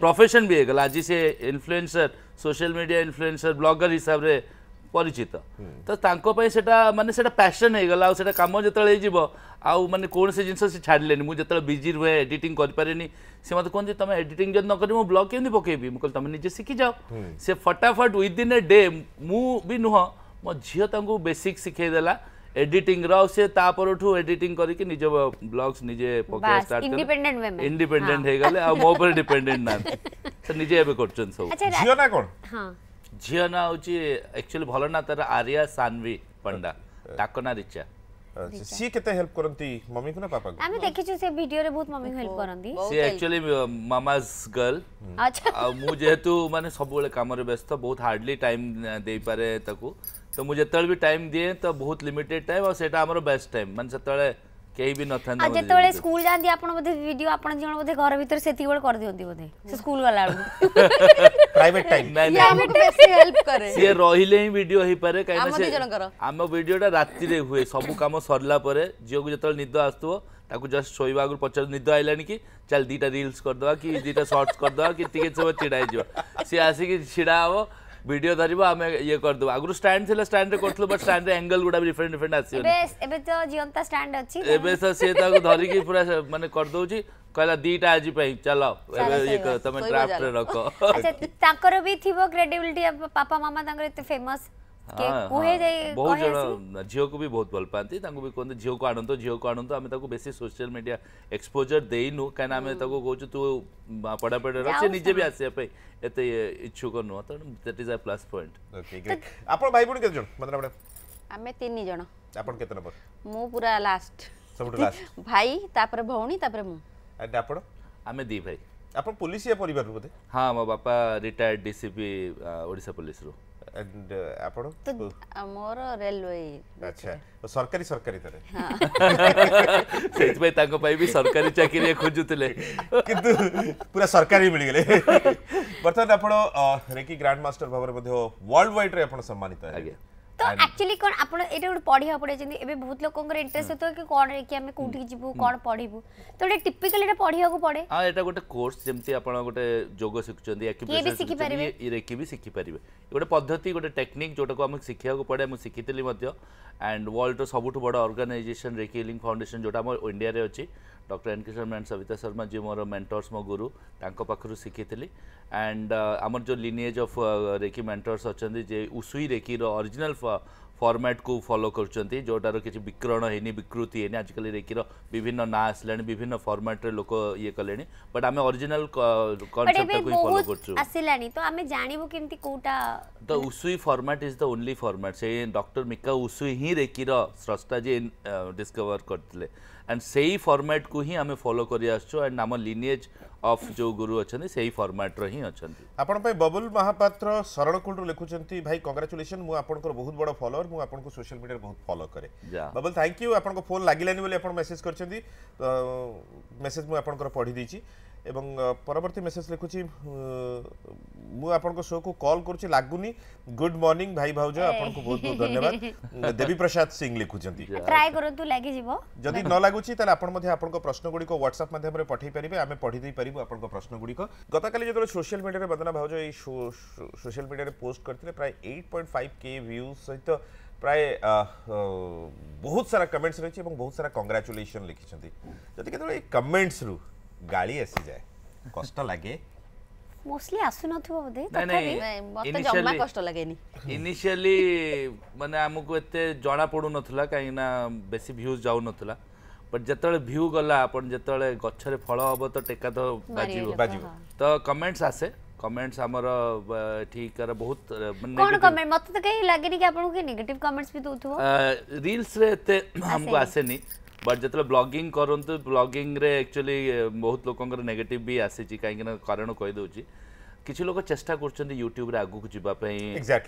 प्रफेसन भी होगा आज से influencer social media influencer blogger हिसाब से परिचित तो सेटा माने पैशन हो गला कम जो आउ कौन से जिन छाड़े मुझे बिजी रुए एडिट करे मत कहते तुम एडिट जो न कर ब्लग के पकेबि मुझे तुम निजे शिखि जाओ सी फटाफट विदिन ए डे मु नुह मो झीता बेसिक्स शिखेदेला ଏଡିଟିଂର ଆଉ ସେ ତା ପରଠୁ ଏଡିଟିଂ କରିକି ନିଜ ବ୍ଲଗ୍ସ ନିଜେ ପକେଇବା ଷ୍ଟାର୍ଟ କଲେ ଇଣ୍ଡିପେଣ୍ଡେଣ୍ଟ ହେଇଗଲେ ଆଉ ମୋ ଉପରେ ଡିପେଣ୍ଡେଣ୍ଟ ନାହାନ୍ତି ସେ ନିଜେ ଏବେ କରୁଛନ୍ତି ସବୁ ଝିଅ ନା କ'ଣ ଝିଅ ନାଁ ହେଉଛି ଆକ୍ଚୁଆଲି ଭଲ ନାଁ ତାର ଆର୍ୟା ସାନଭି ପଣ୍ଡା ତାଙ୍କ ନାଁ ରିଚା ସିଏ କେତେ ହେଲ୍ପ କରନ୍ତି ମମିକୁ ନା ପାପାକୁ ଆମେ ଦେଖିଛୁ ସେ ଭିଡିଓରେ ବହୁତ ମମିକୁ ହେଲ୍ପ କରନ୍ତି ସେ ଆକ୍ଚୁଆଲି ମାମାଜ ଗର୍ଲ ଆଉ ମୁଁ ଯେହେତୁ ମାନେ ସବୁବେଳେ କାମରେ ବ୍ୟସ୍ତ ବହୁତ ହାର୍ଡଲି ଟାଇମ୍ ଦେଇପାରେ ତାକୁ तो मुझे तळ भी टाइम दिए तो बहुत लिमिटेड टाइम और सेटा हमरो बेस्ट टाइम मन से तळे केही भी नथन आज तो स्कूल जान दी बदे वीडियो आपन जण बदे घर भीतर सेती बड़ कर दियो बदे से स्कूल वाला प्राइवेट टाइम नहीं नहीं हमको बेसे हेल्प करे ये रहिले ही वीडियो हे परे काई ना से हम वीडियो डा राती रे हुए सब काम सरला परे जियो को निद आस्तो ताको जस्ट सोइबा अगर पचर निद आइलानी की चल दीटा रील्स कर दवा की दीटा शॉर्ट्स कर दवा की टिकट से चिडाई जो से आसी की छिडा हो ভিডিও ধরিব আমি ইয়ে করদেব আগুরু স্ট্যান্ড ছিল স্ট্যান্ডে করছিল বাট স্ট্যান্ডে অ্যাঙ্গেল গুড়া ডিফরেন্ট ডিফরেন্ট আসিব এবে তো জিয়ন্তা স্ট্যান্ড আছে এবে তো সে তাকে ধরিকি পুরা মানে করদউছি কইলা দুইটা আজ পাই চলো এবে ইয়ে কর তুমি ড্রাফট রে রাখো আচ্ছা তাকর বি থিবো ক্রেডিবিলিটি পাপা মামা তাঙ্গরে এত ফেমাস ବହୁତ ଜଣ ଝିଅକୁ ବି ବହୁତ ଭଲ ପାଆନ୍ତି ତାଙ୍କୁ ବି କୁହନ୍ତି ଝିଅକୁ ଆଣନ୍ତୁ ଝିଅକୁ ଆଣନ୍ତୁ ଆମେ ତାକୁ ବେଶୀ ସୋସିଆଲ ମିଡ଼ିଆ ଏକ୍ସପୋଜର ଦେଇନୁ କାହିଁକିନା ଆମେ ତାକୁ କହୁଛୁ ତୁ ପଢ଼ାପଢ଼ିରେ ଅଛି ନିଜେ ବି ଆସିବା ପାଇଁ ଏତେ ଇଚ୍ଛୁକ ନୁହଁ ତେଣୁ that is a plus point ଆପଣ ଭାଇ ଭଉଣୀ କେତେ ଜଣ ଆମେ ତିନି ଜଣ ଆପଣ କେତେ ନମ୍ବର ମୁଁ ପୁରା ଲାଷ୍ଟ ସବୁଠୁ ଲାଷ୍ଟ ଭାଇ ତାପରେ ଭଉଣୀ ତାପରେ ମୁଁ ଆପଣ ଆମେ ଦି ଭାଇ ଆପଣ ପୋଲିସିଆ ପରିବାରରୁ ବୋଧେ ହଁ ମୋ ବାପା ରିଟାୟାର୍ଡ ଡିସିପି ଓଡ଼ିଶା ପୋଲିସରୁ एंड आपण तो मोर रेलवे अच्छा सरकारी सरकारी तरे हां सेत पे ताको पाई भी सरकारी चाकरी खोजुतले किंतु पूरा सरकारी मिल गेले वर्तमान आपण रेकी ग्रैंड मास्टर भाबर मध्ये वर्ल्ड वाइड रे आपण सम्मानित आहे ତ ଆକ୍ଚୁଆଲି କ'ଣ ଆପଣ ଏଇଟା ଗୋଟେ ପଢ଼ିବା ପଡ଼ିଛନ୍ତି ଏବେ ବହୁତ ଲୋକଙ୍କର ଇଣ୍ଟରେଷ୍ଟ ହେଉଥିବ କି କ'ଣ କି ଆମେ କୋଉଠିକି ଯିବୁ କ'ଣ ପଢ଼ିବୁ ତ ଗୋଟେ ଟିପିକାଲି ଏଇଟା ପଢ଼ିବାକୁ ପଡ଼େ ହଁ ଏଇଟା ଗୋଟେ କୋର୍ସ ଯେମିତି ଆପଣ ଗୋଟେ ଯୋଗ ଶିଖୁଛନ୍ତି ରେକି ବି ଶିଖିପାରିବେ ଗୋଟେ ପଦ୍ଧତି ଗୋଟେ ଟେକ୍ନିକ୍ ଯୋଉଟାକୁ ଆମକୁ ଶିଖିବାକୁ ପଡ଼େ ମୁଁ ଶିଖିଥିଲି ମଧ୍ୟ ଆଣ୍ଡ ୱାର୍ଲଡର ସବୁଠୁ ବଡ଼ ଅର୍ଗାନାଇଜେସନ୍ ରେକି ହିଲିଂ ଫାଉଣ୍ଡେସନ୍ ଯୋଉଟା ଆମ ଇଣ୍ଡିଆରେ ଅଛି डॉक्टर एन किशोर मैन सविता शर्मा जी मोर मेन्टर्स मो गुरु पाखु शिखी एंड आम जो लिनिएज अफ रेकी मेन्टर्स अच्छा जे उसुई रेकीर ओरिजिनल फर्माट को फलो कर जोटार किसी विकरण होनी विकृति होनी आजिकल रेकीर विभिन्न ना आसला विभिन्न फर्माट्रे लोक ये कले बट आम original the Usui format is the only format से डॉक्टर मिका उसुई ही रेकीर स्रष्टा जी डिस्कवर करते एंड से ही फर्माट को ही आम फलो कर एंड आम लिनिएज अफ जो गुरु अच्छा से ही फर्माट्र ही अच्छा आप बबुल महापात्र शरणकुंड लिखुं भाई कंग्राचुलेसन मुझे बहुत बड़ फलोअर मुझे सोशल मीडिया बहुत फलो कै बबुल थैंक यू आप फोन लगे मेसेज कर मेसेज मुझे पढ़ी एवं परवर्ती मेसेज लिखुची मुझे शो को कल कर लगुनी गुड मॉर्निंग भाई भाउज आपको बहुत बहुत धन्यवाद देवी प्रसाद सिंह लिखुं जदि न लगुच प्रश्न गुड़ी ह्वाट्सअप मध्यम पठे पारे आम पढ़ी पार्बु आप प्रश्न गुड़िक गत काली जो सोशियाल मीडिया वंदना भाउज ये सोशियाल मीडिया पोस्ट करते प्राय एट पॉइंट फाइव के भ्यूज सहित प्राय बहुत सारा कमेंट्स रही बहुत सारा कंग्राचुलेसन लिखिंट जदि कमेंट्स रू ଗାଳି ଆସିଯାଏ କଷ୍ଟ ଲାଗେ মোস্টলি আসুনথিব বোধে তথাপি মতে জম্মা কষ্ট লাগেনি ইনিশিয়ালি মানে আমকু এতে জনা পড়ু নথলা কাই না বেশি ভিউজ যাও নথলা বট যেতলে ভিউ গলা আপন যেতলে গছরে ফল হব তো টেকা তো বাজিব বাজিব তো কমেন্টস আসে কমেন্টস আমার ঠিকার বহুত কোন কমেন্ট মতে তো কাই লাগেনি কি আপনকু কি নেগেটিভ কমেন্টস বি দউথবো রিলস রে এতে আমকু আসেনি बट जो ब्लगिंग करूँ ब्लगिंग रे एक्चुअली बहुत लोकर नेगेट भी आसी कहीं कारण कहीदे କିଛି ଲୋକ ଚେଷ୍ଟା କରୁଛନ୍ତି ୟୁଟ୍ୟୁବରେ ଆଗକୁ ଯିବା ପାଇଁ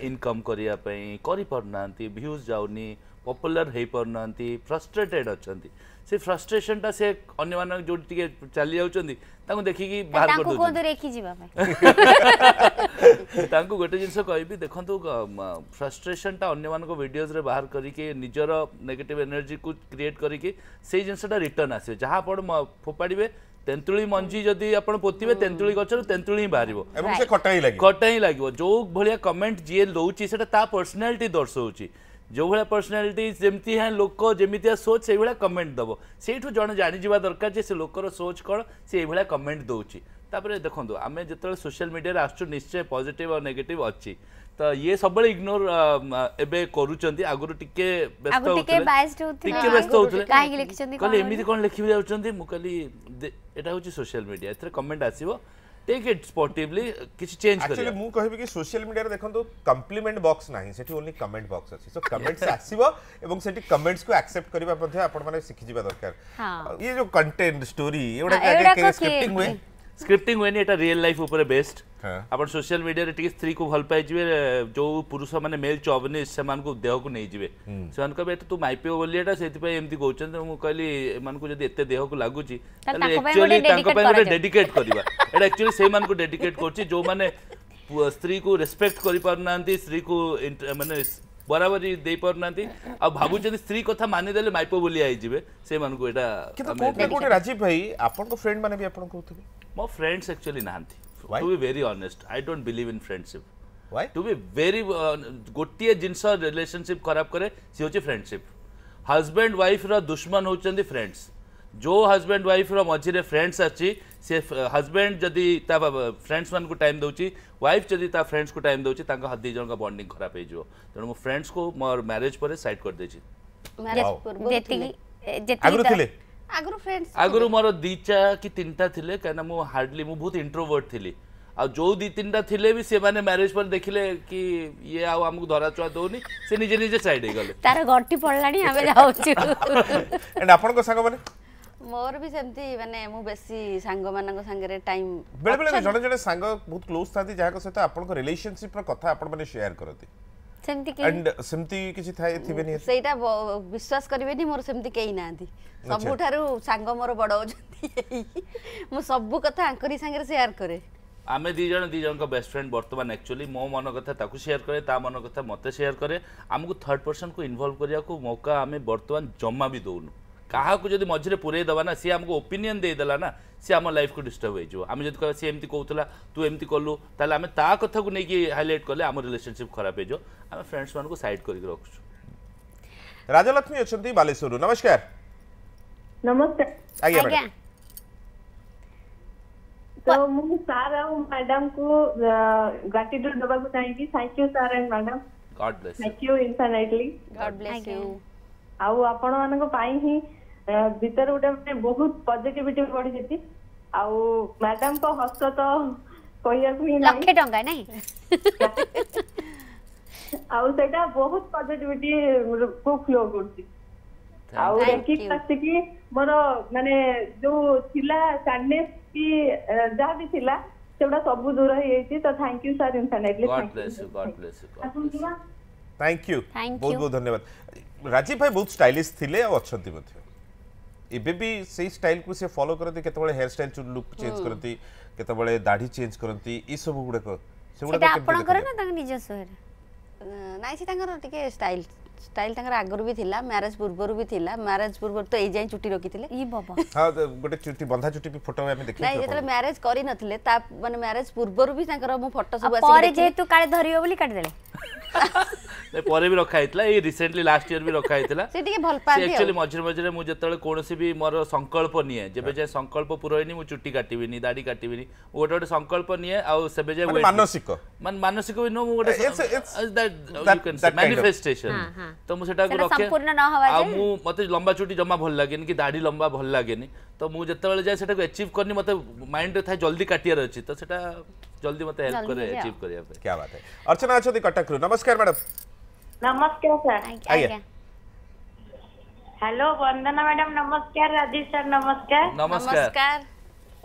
ଇନକମ୍ କରିବା ପାଇଁ କରିପାରୁନାହାନ୍ତି ଭ୍ୟୁଜ୍ ଯାଉନି ପପୁଲାର ହେଇପାରୁନାହାନ୍ତି ଫ୍ରଷ୍ଟ୍ରେଟେଡ୍ ଅଛନ୍ତି से फ्रस्ट्रेशन टा से अन्य मान जो टिके चली जाउचंदी ताकू देखिकी बाहर कर दो ताकू कोंदो रेखी जीवा पे ताकू गोटे जिंस कोई भी देखन तो फ्रस्ट्रेशन टा अन्य मान को वीडियोस रे बाहर करी के निजर नेगेटिव एनर्जी को क्रिएट करी के से जिंस टा रिटर्न आसे जहाँ पर फोपाडीबे तेंतुली मंजी जदि आपण पोतिबे तेंतुली गचर तेंतुली बाहरिबो एवं से खटाई लागो खटाई लागो जो भलिया कमेंट जे लौची सेटा ता पर्सनालिटी दर्शाउची जो भाया पर्सनालीटी जमती हाँ लोक जमीतिया सोच से भाया कमेंट दब से जन जाणीजा दरकार से लोकर सोच कौन सी भाया कमेंट दौर देखो आम जो सोशल मीडिया आसचु निश्चय पजिट और नेगेट अच्छी तो ये सब इग्नोर एबे करूचंती आगुरु टिके व्यस्त होतले टिके व्यस्त होतले काय लिखिसंती सोशल मीडिया एतरे कमेंट टेक इट स्पोर्टिवली किसी चेंज एक्चुअली मु कहिबि कि सोशल मीडिया रे देखंतु कॉम्प्लीमेंट बॉक्स नाही सेठी ओनली कमेंट बॉक्स अछि सो कमेंट्स आसीबो एवं सेठी कमेंट्स को एक्सेप्ट करिबा मध्ये आपण माने सिखि जिबा दरकार ये जो कंटेंट स्टोरी एवढा आगे के स्क्रिप्टिंग होय स्क्रिप्टिंग हुए नहीं रियल लाइफ उपर बेस्ट आप सोशल मीडिया रे स्त्री को भल पाई जो पुरुष मैंने मेल चवनी से देह को नहीं जी तू माइपे बोली कौन कहली देह को लगुचेट करेट कर स्त्री को रेस्पेक्ट कर स्त्री को मानते बराबरी दे पार ना आ भाबु जदी स्त्री कथा माने देले माइपो बोली आइ जिवे से मानको एटा कोटे कोटे राजीव भाई आपन को फ्रेंड माने भी आपन को थुबे ମୋ ଫ୍ରେଣ୍ଡସ୍ ଆକ୍ଚୁଆଲି ନାହାନ୍ତି to be very honest I don't believe in friendship to be very ଗୋଟିଏ ଜିନିଷ ରିଲେସନସିପ୍ ଖରାପ କରେ ସେ ହେଉଛି ଫ୍ରେଣ୍ଡସିପ୍ ହଜବେଣ୍ଡ ୱାଇଫ୍ର ଦୁଶ୍ମନ ହେଉଛନ୍ତି ଫ୍ରେଣ୍ଡସ୍ ଯେଉଁ ହଜବେଣ୍ଡ ୱାଇଫ୍ର ମଝିରେ ଫ୍ରେଣ୍ଡସ୍ ଅଛି ସେ ହଜବେଣ୍ଡ ଯଦି ତା ଫ୍ରେଣ୍ଡସ୍ମାନଙ୍କୁ ଟାଇମ୍ ଦେଉଛି ୱାଇଫ୍ ଯଦି ତା ଫ୍ରେଣ୍ଡସ୍କୁ ଟାଇମ୍ ଦେଉଛି ତାଙ୍କ ଦୁଇ ଜଣଙ୍କ ବଣ୍ଡିଂ ଖରାପ ହେଇଯିବ ତେଣୁ ମୁଁ ଫ୍ରେଣ୍ଡସ୍କୁ ମୋର ମ୍ୟାରେଜ୍ ପରେ ସାଇଡ଼୍ କରିଦେଇଛି ଯେତିକି ଆଗରୁ ଫ୍ରେଣ୍ଡସ୍ ଆଗରୁ ମୋର ଦୁଇଟା କି ତିନିଟା ଥିଲେ କାହିଁକିନା ମୁଁ ହାର୍ଡ଼ଲି ମୁଁ ବହୁତ ଇଣ୍ଟ୍ରୋଭର୍ଟ ଥିଲି ଆଉ ଯେଉଁ ଦୁଇ ତିନିଟା ଥିଲେ ବି ସେମାନେ ମ୍ୟାରେଜ ପରେ ଦେଖିଲେ କି ଇଏ ଆଉ ଆମକୁ ଧରାଛୁଆ ଦଉନି ସେ ନିଜେ ନିଜେ ସାଇଡ୍ ହେଇଗଲେ ତାର ଗଣ୍ଠି ପଡ଼ିଲାଣି ଆମେ ଯାଉଛୁ ଆପଣଙ୍କ ସାଙ୍ଗମାନେ ମୋର ବି ସେମିତି ମାନେ ମୁଁ ବେଶୀ ସାଙ୍ଗମାନଙ୍କ ସାଙ୍ଗରେ ଟାଇମ୍ ବେଳେବେଳେ ଜଣେ ଜଣେ ସାଙ୍ଗ ବହୁତ କ୍ଲୋଜ୍ ଥାନ୍ତି ଯାହାଙ୍କ ସହିତ ଆପଣଙ୍କ ରିଲେସନସିପ୍ର କଥା ଆପଣମାନେ ସେୟାର କରନ୍ତି ସେମିତି ଏଣ୍ଡ uh, ସେମିତି କିଛି ଥାଏ ଥିବେନି ସେଇଟା ବିଶ୍ୱାସ କରିବେନି ମୋର ସେମିତି କେହି ନାହାନ୍ତି ଆମେ ଦୁଇ ଜଣ ଦୁଇ ଜଣଙ୍କ सी आम लाइफ को डिस्टर्ब होमें जब कह सी एमती कहला तू एम कलु तेल आम ता कथा को लेकिन हाइलाइट कले आम रिलेसनशिप खराब हो फ्रेंड्स मान को सैड कर रखु राजलक्ष्मी अच्छा बालेश्वर नमस्कार नमस्कार तो मु सार मैडम को ग्रैटिट्यूड देबा को चाहि कि thank you sir and madam God bless thank you infinitely God bless you आउ आपण मानको पाई ही ଭିତରେ ଗୋଟେ ମାନେ ବହୁତ ପଜିଟିଭିଟି ବଢିଛି ଆଉ ମ୍ୟାଡାମଙ୍କ ହସ ତ କହିବାକୁ ହିଁ ଲକ୍ଷେ ଟଙ୍କା ନାହିଁ ଆଉ ସେଇଟା ବହୁତ ପଜିଟିଭିଟି କୁ ଫ୍ଲୋ କରୁଛି ଆଉ ରେଙ୍କିଙ୍ଗ ଆସିକି ମୋର ମାନେ ଯୋଉ ଥିଲା ସ୍ୟାଡନେସ୍ କି ଯାହା ବି ଥିଲା ସେଗୁଡା ସବୁ ଦୂର ହେଇଯାଇଛି ତ thank you sir infinitely thank you ବହୁତ ବହୁତ ଧନ୍ୟବାଦ ରାଜୀବ ଭାଇ ବହୁତ ଷ୍ଟାଇଲିଶ ଥିଲେ ଆଉ ଅଛନ୍ତି ମଧ୍ୟ ଏବେ ବି ସେଇ ଷ୍ଟାଇଲକୁ ସେ ଫଲୋ କରନ୍ତି କେତେବେଳେ ହେୟାର ଷ୍ଟାଇଲ ଲୁକ୍ ଚେଞ୍ଜ କରନ୍ତି କେତେବେଳେ ଦାଢ଼ି ଚେଞ୍ଜ କରନ୍ତି ଏସବୁ ଗୁଡ଼ାକ ସେଗୁଡ଼ାକ ଆପଣଙ୍କର ନା ତାଙ୍କ ନିଜସ୍ୱ ନାଇଁ ସେ ତାଙ୍କର ଟିକେ ଷ୍ଟାଇଲ ଷ୍ଟାଇଲ ତାଙ୍କର ଆଗରୁ ବି ଥିଲା ମ୍ୟାରେଜ ପୂର୍ବରୁ ବି ଥିଲା ମ୍ୟାରେଜ ପୂର୍ବରୁ ତ ଏଇ ଯାଏଁ ଚୁଟି ରଖିଥିଲେ ଇ ବାବା ହଁ ଗୋଟେ ଚୁଟି ବନ୍ଧା ଚୁଟି ବି ଫଟୋ ଆମେ ଦେଖିଥିଲେ ନାଇଁ ଯେତେବେଳେ ମ୍ୟାରେଜ କରିନଥିଲେ ତା ମାନେ ମ୍ୟାରେଜ ପୂର୍ବରୁ ବି ତାଙ୍କର ମୁଁ ଫଟୋ ସବୁ ଆସିକି ପରେ ଯେହେତୁ କାଳେ ଧରିବ ବୋଲି କାଟି ଦେଲେ ପରେ ବି ରଖା ହେଇଥିଲା ଏଇ ରିସେଣ୍ଟଲି ଲାଷ୍ଟ ଇୟର ବି ରଖା ହେଇଥିଲା ସେ ଟିକେ ଭଲ ପାଆନ୍ତି ଆକ୍ଚୁଆଲି ମଝିରେ ମଝିରେ ମୁଁ ଯେତେବେଳେ କୌଣସି ବି ମୋର ସଂକଳ୍ପ ନିଏ ଯେବେ ଯାଏ ସଂକଳ୍ପ ପୁରଇନି ମୁଁ ଚୁଟି କାଟିବିନି ଦାଢ଼ି କାଟିବିନି ମୁଁ ଗୋଟେ ଗୋଟେ ସଂକଳ୍ପ ନିଏ ଆଉ ସେବେ ଯାଏ ମାନସିକ ମାନେ ମାନସିକ ବି ନୁହଁ ମୁଁ ଗୋଟେ ମ୍ୟାନିଫେଷ୍ଟେସନ ତ ମୁଁ ସେଟାକୁ ରଖେ ଆଉ ମୁଁ ମୋତେ ଲମ୍ବା ଚୁଟି ଜମା ଭଲ ଲାଗେନି କି ଦାଢ଼ି ଲମ୍ବା ଭଲ ଲାଗେନି ତ ମୁଁ ଯେତେବେଳେ ଯାଏ ସେଟାକୁ ଆଚିଭ୍ କରିନି ମୋତେ ମାଇଣ୍ଡରେ ଥାଏ ଜଲ୍ଦି କାଟିବାର ଅଛି ତ ସେଟା ଜଲ୍ଦି ମୋତେ ହେଲ୍ପ କରେ ଆଚିଭ୍ କରିବା ପାଇଁ क्या बात है अर्चना ଅଛନ୍ତି କଟକରୁ ନମସ୍କାର ମ୍ୟାଡମ୍ ନମସ୍କାର ସାର୍ ଆଜ୍ଞା ହ୍ୟାଲୋ ବନ୍ଦନା ମ୍ୟାଡମ୍ ନମସ୍କାର ରାଜେଶ ସାର୍ ନମସ୍କାର ନମସ୍କାର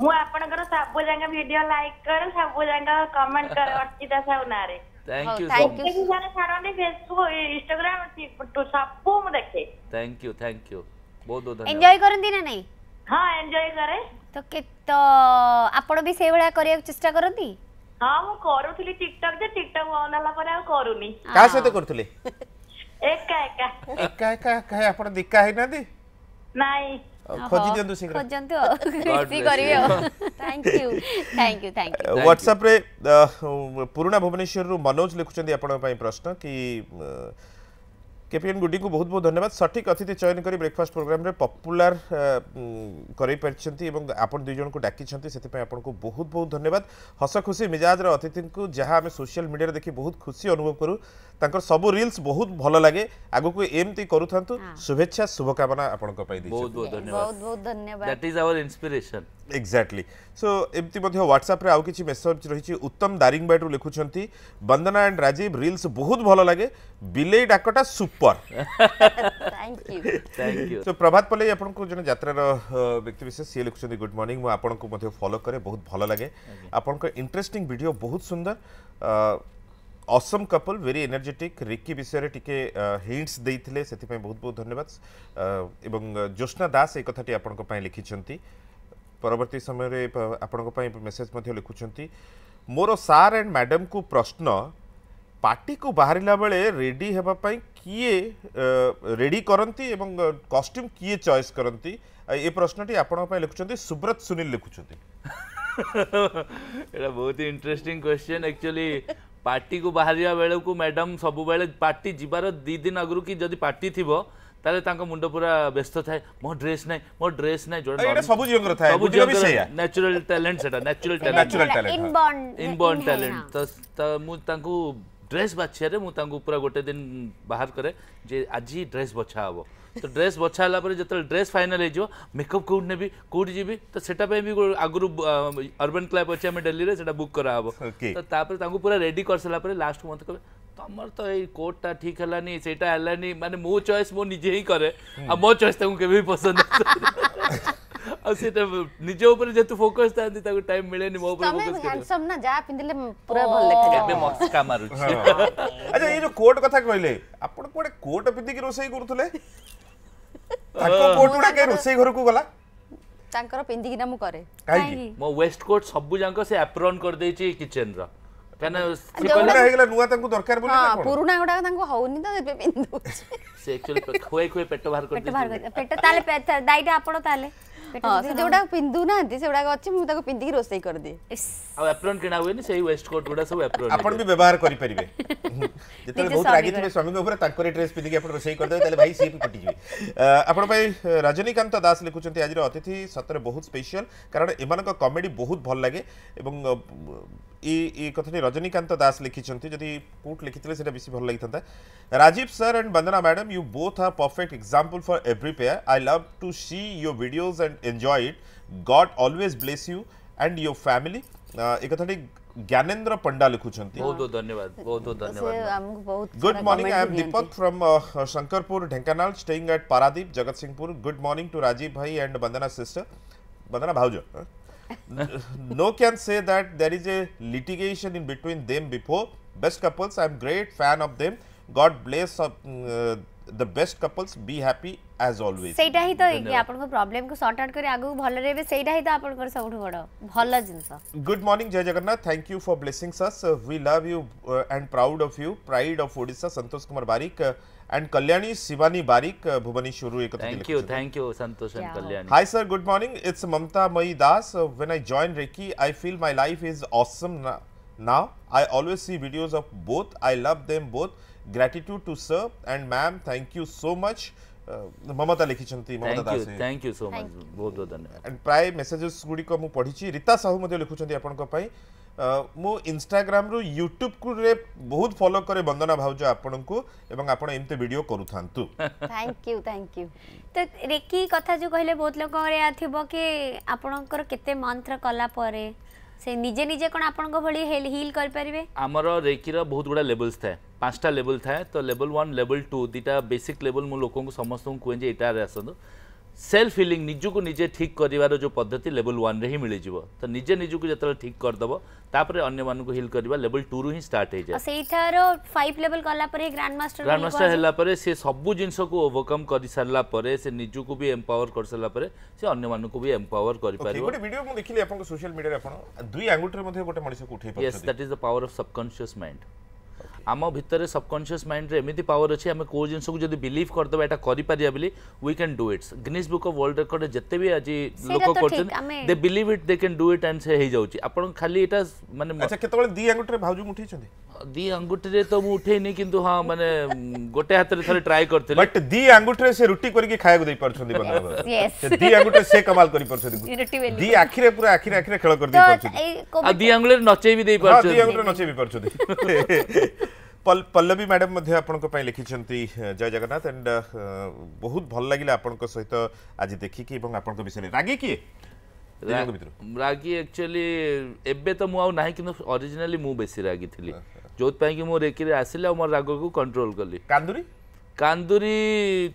ମୁଁ ଆପଣଙ୍କର ସବୁ ଯାକ ଭିଡିଓ ଲାଇକ୍ କରେ ସବୁ ଯାକ କମେଣ୍ଟ କରେ ଅର୍ଚ୍ଚିତା ସାହୁ ନାଁରେ thank you thank you jana sarone facebook instagram सबको मैं देखे थैंक यू थैंक यू बहुत बहुत धन्यवाद एंजॉय करंती ना नहीं हां एंजॉय करे तो के तो आपण भी सेवळा करिया चेष्टा करंती हां मु करूथली टिकटॉक जे टिकटॉक ऑन होला पर आ करूनी का सते करथले एका एका एका एका काय आपण दिका है ना दी नाही ଖୋଜି ଦିଅନ୍ତୁ ଶୀଘ୍ର ଖୋଜନ୍ତୁ ରିସିଭ୍ କରିବେ ଆଉ thank you thank you thank you WhatsApp ରେ ପୁରୁଣା ଭୁବନେଶ୍ୱରରୁ ମନୋଜ ଲେଖୁଛନ୍ତି ଆପଣଙ୍କ ପାଇଁ ପ୍ରଶ୍ନ କି केपीएन गुडी को बहुत बहुत धन्यवाद सठिक अतिथि चयन कर ब्रेकफास्ट प्रोग्राम रे पपुलर करें आपड़ दुईज को डाकि आपको बहुत बहुत धन्यवाद हस खुशी मिजाज अतिथि को जहाँ आम सोशल मीडिया देखी बहुत खुशी अनुभव करूँ सब रिल्स बहुत भल लगे आग को एमती करुँ शुभे शुभकामना आप बहुत बहुत धन्यवाद एक्जाक्टली सो एमती ह्वाट्सअप आउ मेसेज रही उत्तम दारिंगबाड़ू लिखुं वंदना एंड राजीव रिल्स बहुत भल लगे बिलई डाकटा सुपर सो प्रभात पल्ल आप जो जतार व्यक्तिशेष सी लिखुं गुड मर्णिंग मुझे फलो कै बहुत भल लगे आपण इंटरेस्टिंग भिड बहुत सुंदर awesome couple very energetic reiki विषय टी हिंट्स देते से बहुत बहुत धन्यवाद ज्योत्ना दास एक आप लिखिंट ପରବର୍ତ୍ତୀ ସମୟରେ ଆପଣଙ୍କ ପାଇଁ ମେସେଜ୍ ମଧ୍ୟ ଲେଖୁଛନ୍ତି ମୋର ସାର୍ ଆଣ୍ଡ ମ୍ୟାଡ଼ାମ୍କୁ ପ୍ରଶ୍ନ ପାର୍ଟିକୁ ବାହାରିଲା ବେଳେ ରେଡ଼ି ହେବା ପାଇଁ କିଏ ରେଡ଼ି କରନ୍ତି ଏବଂ କଷ୍ଟ୍ୟୁମ୍ କିଏ ଚଏସ୍ କରନ୍ତି ଏ ପ୍ରଶ୍ନଟି ଆପଣଙ୍କ ପାଇଁ ଲେଖୁଛନ୍ତି ସୁବ୍ରତ ସୁନୀଲ ଲେଖୁଛନ୍ତି ଏଇଟା ବହୁତ ଇଣ୍ଟରେଷ୍ଟିଂ କ୍ୱେଶ୍ଚନ୍ ଆକ୍ଚୁଆଲି ପାର୍ଟିକୁ ବାହାରିବା ବେଳକୁ ମ୍ୟାଡ଼ାମ୍ ସବୁବେଳେ ପାର୍ଟି ଯିବାର ଦୁଇ ଦିନ ଆଗରୁ କି ଯଦି ପାର୍ଟି ଥିବ ताले तांको मुंडो पूरा व्यस्त थाए मो ड्रेस नै मो ड्रेस नै जोड एटा सब जियंगर थाए सब जियंगर भी सेया नेचुरल टैलेंट सेटा natural talent natural talent inborn inborn talent त त मु तांको ड्रेस बाछिया रे मु तांको पूरा गोटे दिन बाहर करे जे आज ड्रेस बछा हबो तो ड्रेस बछाला पर जतल ड्रेस फाइनल हे जो मेकअप कोड नेबि कोड जेबि त सेटा पे भी अगुरु अर्बन क्लब अछि हम दिल्ली रे सेटा बुक करा हबो त तापर तांको पूरा रेडी कर सला पर लास्ट मंथ ତମର ତ ଏଇ କୋର୍ଟଟା ଠିକ୍ ହେଲାନି ସେଇଟା ହେଲାନି ମାନେ ମୋ ଚଏସ୍ ମୁଁ ନିଜେ ହିଁ କରେ ଆଉ ମୋ ଚଏସ୍ ତାଙ୍କୁ କେବେ ବି ପସନ୍ଦ ଆଉ ସେଟା ନିଜ ଉପରେ ଯେହେତୁ ଫୋକସ୍ ଥାନ୍ତି ତାକୁ ଟାଇମ୍ ମିଳେନି ମୋ ଉପରେ ଫୋକସ୍ ହ୍ୟାଣ୍ଡସମ୍ ନା ଯାହା ପିନ୍ଧିଲେ ପୁରା ଭଲ ଦେଖାଯାଏ ଏବେ ମସ୍କା ମାରୁଛି ଆଚ୍ଛା ଏଇ ଯୋଉ କୋର୍ଟ କଥା କହିଲେ ଆପଣ କୁଆଡ଼େ କୋର୍ଟ ପିନ୍ଧିକି ରୋଷେଇ କରୁଥିଲେ ତାଙ୍କ କୋର୍ଟ ଗୁଡ଼ା କାଇଁ ରୋଷେଇ ଘରକୁ ଗଲା ତାଙ୍କର ପିନ୍ଧିକିନା ମୁଁ କରେ କାହିଁକି ମୋ ୱେଷ୍ଟ କୋଟ୍ ସବୁ ଯାକ ସେ ଆପ୍ରନ୍ କରିଦେଇଛି କିଚେନ୍ର yo ah, por una से एक्चुअली खोए खोए पेट बाहर करते पेट ताले पेट दाईटा आपण ताले हां जेउडा पिंदु नांदे सेउडा अछि मु ताको पिंदी रोसई कर दे आ एप्रन किणा होइनी सेही वेस्ट कोट गुडा सब एप्रन आपण भी व्यवहार करि परिबे जेते बहुत रागी थे स्वामी के ऊपर ताको ड्रेस पिंदी के आपण रोसई कर दे ताले भाई सीप कटि जिवे आपण पै रजनीकांत दास लिखु छथि आजर अतिथि सतरे बहुत स्पेशल कारण इमान का कॉमेडी बहुत भल लागे एवं ई कथनी रजनीकांत दास लिखी छथि जदी कोट लिखितले सेटा बेसी भल लागथंता Rajiv sir and Vandana madam you both are perfect example for every pair. I love to see your videos and enjoy it. God always bless you and your family. ଏକଥାଟି ଜ୍ଞାନେନ୍ଦ୍ର ପଣ୍ଡା ଲେଖୁଛନ୍ତି ବହୁତ ବହୁତ ଧନ୍ୟବାଦ ବହୁତ ବହୁତ ଧନ୍ୟବାଦ good morning I am Deepak from Shankarpur Dhenkanal staying at Paradip Jagatsinghpur good morning to Rajiv ଭାଇ and Vandana sister ବନ୍ଦନା ଭାଉଜ no can say that there is a litigation in between them before best couples i am great fan of them god bless uh, the best couples be happy as always सेटा ही तो आपन को problem को sort out करी आगु भलो रेबे सेटा ही तो आपन को सबठु बडो भलो जिंस गुड मॉर्निंग जय Jagannath thank you for blessings us we love you and proud of you pride of Odisha Santosh Kumar Barik and Kalyani Shivani Barik Bhubaneswar एक thank you thank you Santosh and Kalyani hi sir good morning it's Mamata Mai Das when I join reiki I feel my life is awesome now I always see videos of both I love them both gratitude to sir and ma'am thank you so much Mamata ଲେଖିଛନ୍ତି Mamata Das thank you so much ବହୁତ ବହୁତ ଧନ୍ୟବାଦ ପ୍ରାୟ messages ଗୁଡ଼ିକ ମୁଁ ପଢ଼ିଛି ରୀତା ସାହୁ ମଧ୍ୟ ଲେଖୁଛନ୍ତି ଆପଣଙ୍କ ପାଇଁ ମୁଁ ଇନଷ୍ଟାଗ୍ରାମରୁ ୟୁଟ୍ୟୁବରେ ବହୁତ ଫଲୋ କରେ ବନ୍ଦନା ଭାଉଜ ଆପଣଙ୍କୁ ଏବଂ ଆପଣ ଏମିତି ଭିଡ଼ିଓ କରୁଥାନ୍ତୁ ଥ୍ୟାଙ୍କ ୟୁ ଥ୍ୟାଙ୍କ ୟୁ ତ ରେକି କଥା ଯେଉଁ କହିଲେ ବହୁତ ଲୋକଙ୍କର ଏହା ଥିବ କି ଆପଣଙ୍କର କେତେ ମନ୍ଥର କଲା ପରେ ସେ ନିଜେ ନିଜେ କ'ଣ ଆପଣଙ୍କ ଭଳି ହିଲ୍ କରିପାରିବେ ଆମର ରେକିର ବହୁତ ଗୁଡ଼ା ଲେବଲ୍ସ ଥାଏ ପାଞ୍ଚଟା ଲେବଲ୍ ଥାଏ ତ ଲେବଲ୍ ୱାନ୍ ଲେବଲ୍ ଟୁ ଦୁଇଟା ବେସିକ୍ ଲେବଲ୍ ମୁଁ ଲୋକଙ୍କୁ ସମସ୍ତଙ୍କୁ କୁହେ ଯେ ଏଇଟାରେ ଆସନ୍ତୁ सेल्फ हिलिंग निजक निजे ठीक करार जो पद्धति लेवल वन हिं मिल तो निजे निजक जो ठीक करदेव तापर अन्य मानक हिल करवा लेवल टू रु ही स्टार्ट हो जाए सेइथार 5 लेवल कला परे ग्रैंड मास्टर ग्रैंड मास्टर हला परे से सब जिंस को ओवरकम कर सरला परे से निजक भी एम्पावर कर सरला परे से अन्य मानक भी एम्पावर कर पारिबो गोटे वीडियो मु देखिले आपन सोशल मीडिया रे आपन दुई आंगुठरे मध्ये गोटे मनिष को उठे पाछो yes that is the power of subconscious mind आम भितर सबकनसीयस माइंड एमती पावर अच्छे आम कौ जिनस को बिलिव करदे यहाँ करें बोली we can do it's Guinness book of world record जिते भी आज लोक कर दे believe it they can do it and से हो जाऊँगी आप खाली यहाँ मानते अच्छा केतवे दी आंगुठी भाज उठे दी आंगुठी तो मुझे उठेनी कि हाँ मैंने गोटे हाथ में थे ट्राए करी बट दी आंगुठी से रुटी करके खाया दे पार्टी दी आंगुठी से कमाल कर पार्टी दी आखिरे पूरा आखिरे आखिरे खेल कर दे पार्टी दी आंगुठी नचे भी दे पार्टी दी आंगुठी नचे भी पार्टी ପଲ୍ଲବୀ ମ୍ୟାଡ଼ାମ୍ ମଧ୍ୟ ଆପଣଙ୍କ ପାଇଁ ଲେଖିଛନ୍ତି ଜୟ ଜଗନ୍ନାଥ ଆଣ୍ଡ ବହୁତ ଭଲ ଲାଗିଲା ଆପଣଙ୍କ ସହିତ ଆଜି ଦେଖିକି ଏବଂ ଆପଣଙ୍କ ବିଷୟରେ ରାଗି କିଏ ରାଗି ଆକ୍ଚୁଆଲି ଏବେ ତ ମୁଁ ଆଉ ନାହିଁ କିନ୍ତୁ ଅରିଜିନାଲି ମୁଁ ବେଶୀ ରାଗିଥିଲି ଯେଉଁଥିପାଇଁ କି ମୁଁ ରେକିରେ ଆସିଲି ଆଉ ମୋର ରାଗକୁ କଣ୍ଟ୍ରୋଲ କଲି କାନ୍ଦୁରି କାନ୍ଦୁରି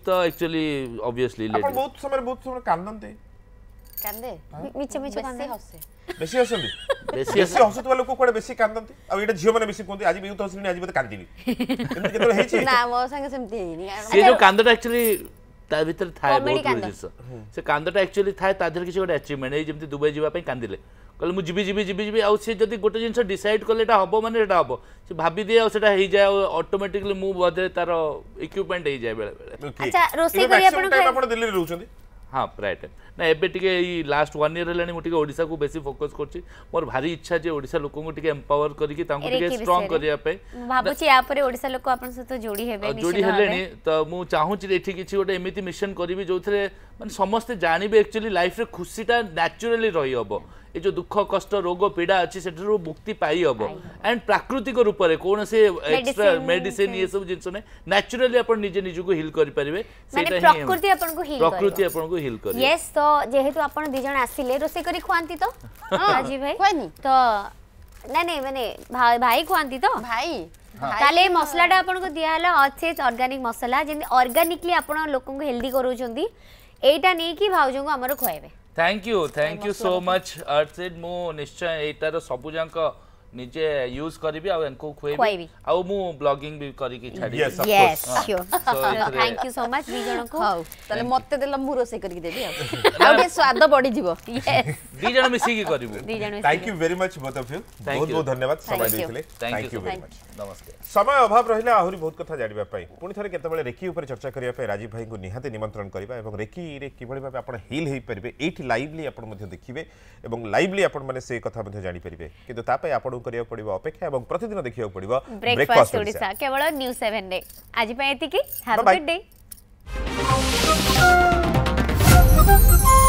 ତ ଆକ୍ଚୁଆଲି ଅବଭିୟସଲି ବହୁତ ସମୟରେ ବହୁତ ସମୟ କାନ୍ଦନ୍ତି कांदे मिचे मिचे कांदे हसे बेसी हसंदी बेसी बेसी हसत वाला को कोड बेसी कांदंती आ एटा झियो माने बेसी कोंदी आज बेउत हसली आज बत कांदीबी केते केते हेची ना मो संगे सेमती हेनी से जो कांदटा एक्चुअली ता भीतर थाए बहुत जिस से एक्चुअली थाए ता देर किछ अचीवमेंट है जेमती दुबई जीवा पे कांदिले कल मु जिबी जिबी जिबी जिबी आउ से जदी गोटे जिंस डिसाइड करलेटा हबो माने एटा हबो से भाबी दिए आउ सेटा हे जाय ऑटोमेटिकली मु बदले तार इक्विपमेंट हे जाय बेले बेले अच्छा रोसी करी आपण दिल्ली रहउछन हां राइट ना एबे टिके लास्ट वन इयर हेलानी मुटिके ओडा को बेसी फोकस करछि मोर भारी इच्छा जे ओडा लोक को टिके एम्पावर करिके तांको टिके स्ट्रांग करिया पे करके स्ट्रंग करने लोक अपन तो जोड़ी हेबे निश्चित जोड़ी हेले तो मुझे चाहूँगी ये किसी ओटे एमिति मिशन करी जो थे मैं समस्ते जानिबे एक्चुअली लाइफ रे खुशीटा नेचुरली रही हम ये जो दुख कष्ट रोग पीड़ा अच्छी से मुक्ति पाई हम एंड प्राकृतिक रूप से कौन से एक्स्ट्रा मेडिसिन ये सब जिन नेचुरली आप निजे निजी हिल करेंगे प्रकृति आपको हिल कर যেহেতু আপনার দুজন আসলে রোষে করে খুঁতি তো রাজীব ভাই খুয়ে তো না না মানে ভাই খুঁতি তো ভাই তাহলে এই মশলাটা আপনার দিয়াহলা অচেজ অর্গানিক মশলা যেমন অর্গানিকলি আপনার লোক হেলদি করছেন এইটা নিয়ে ভাউজ আমার খুয়াইবে thank you thank you so much অর্চিড মু নিশ্চয় এইটার সবুজাঙ্ক निजे यूज करबी आ एनको खुएबी आ मु ब्लॉगिंग भी करी के छाडी yes yes sure thank you so much दी जणो को तले मत्ते देला मु रोसे करी देबी आ आ स्वाद बडी जीवो यस दी जणो मिसी के करबू दी जणो thank you very much both of you बहुत बहुत धन्यवाद समय दिसले थैंक यू वेरी मच नमस्ते समय अभाव रहले आहुरी बहुत कथा जाडबा पई पुनी थरे केते बळे रेकी ऊपर चर्चा करिया पई राजीव भाई को निहाते निमंत्रण करबा एवं रेकी रे किबळे भाबे आपण हील हेई परबे एठी लाइवली आपण मध्ये देखिबे एवं लाइवली आपण माने से कथा मध्ये जानि परबे किंतु ता आपण କରିବାକୁ ପଡ଼ିବ ଅପେକ୍ଷା ଏବଂ ପ୍ରତିଦିନ ଦେଖିବାକୁ ପଡ଼ିବ ବ୍ରେକଫାଷ୍ଟ ଓଡ଼ିଶା କେବଳ ନ୍ୟୁଜ୍ ସେଭେନ୍ରେ ଆଜି ପାଇଁ ଏତିକି ହ୍ୟାଭ୍ ଗୁଡ୍ ଡେ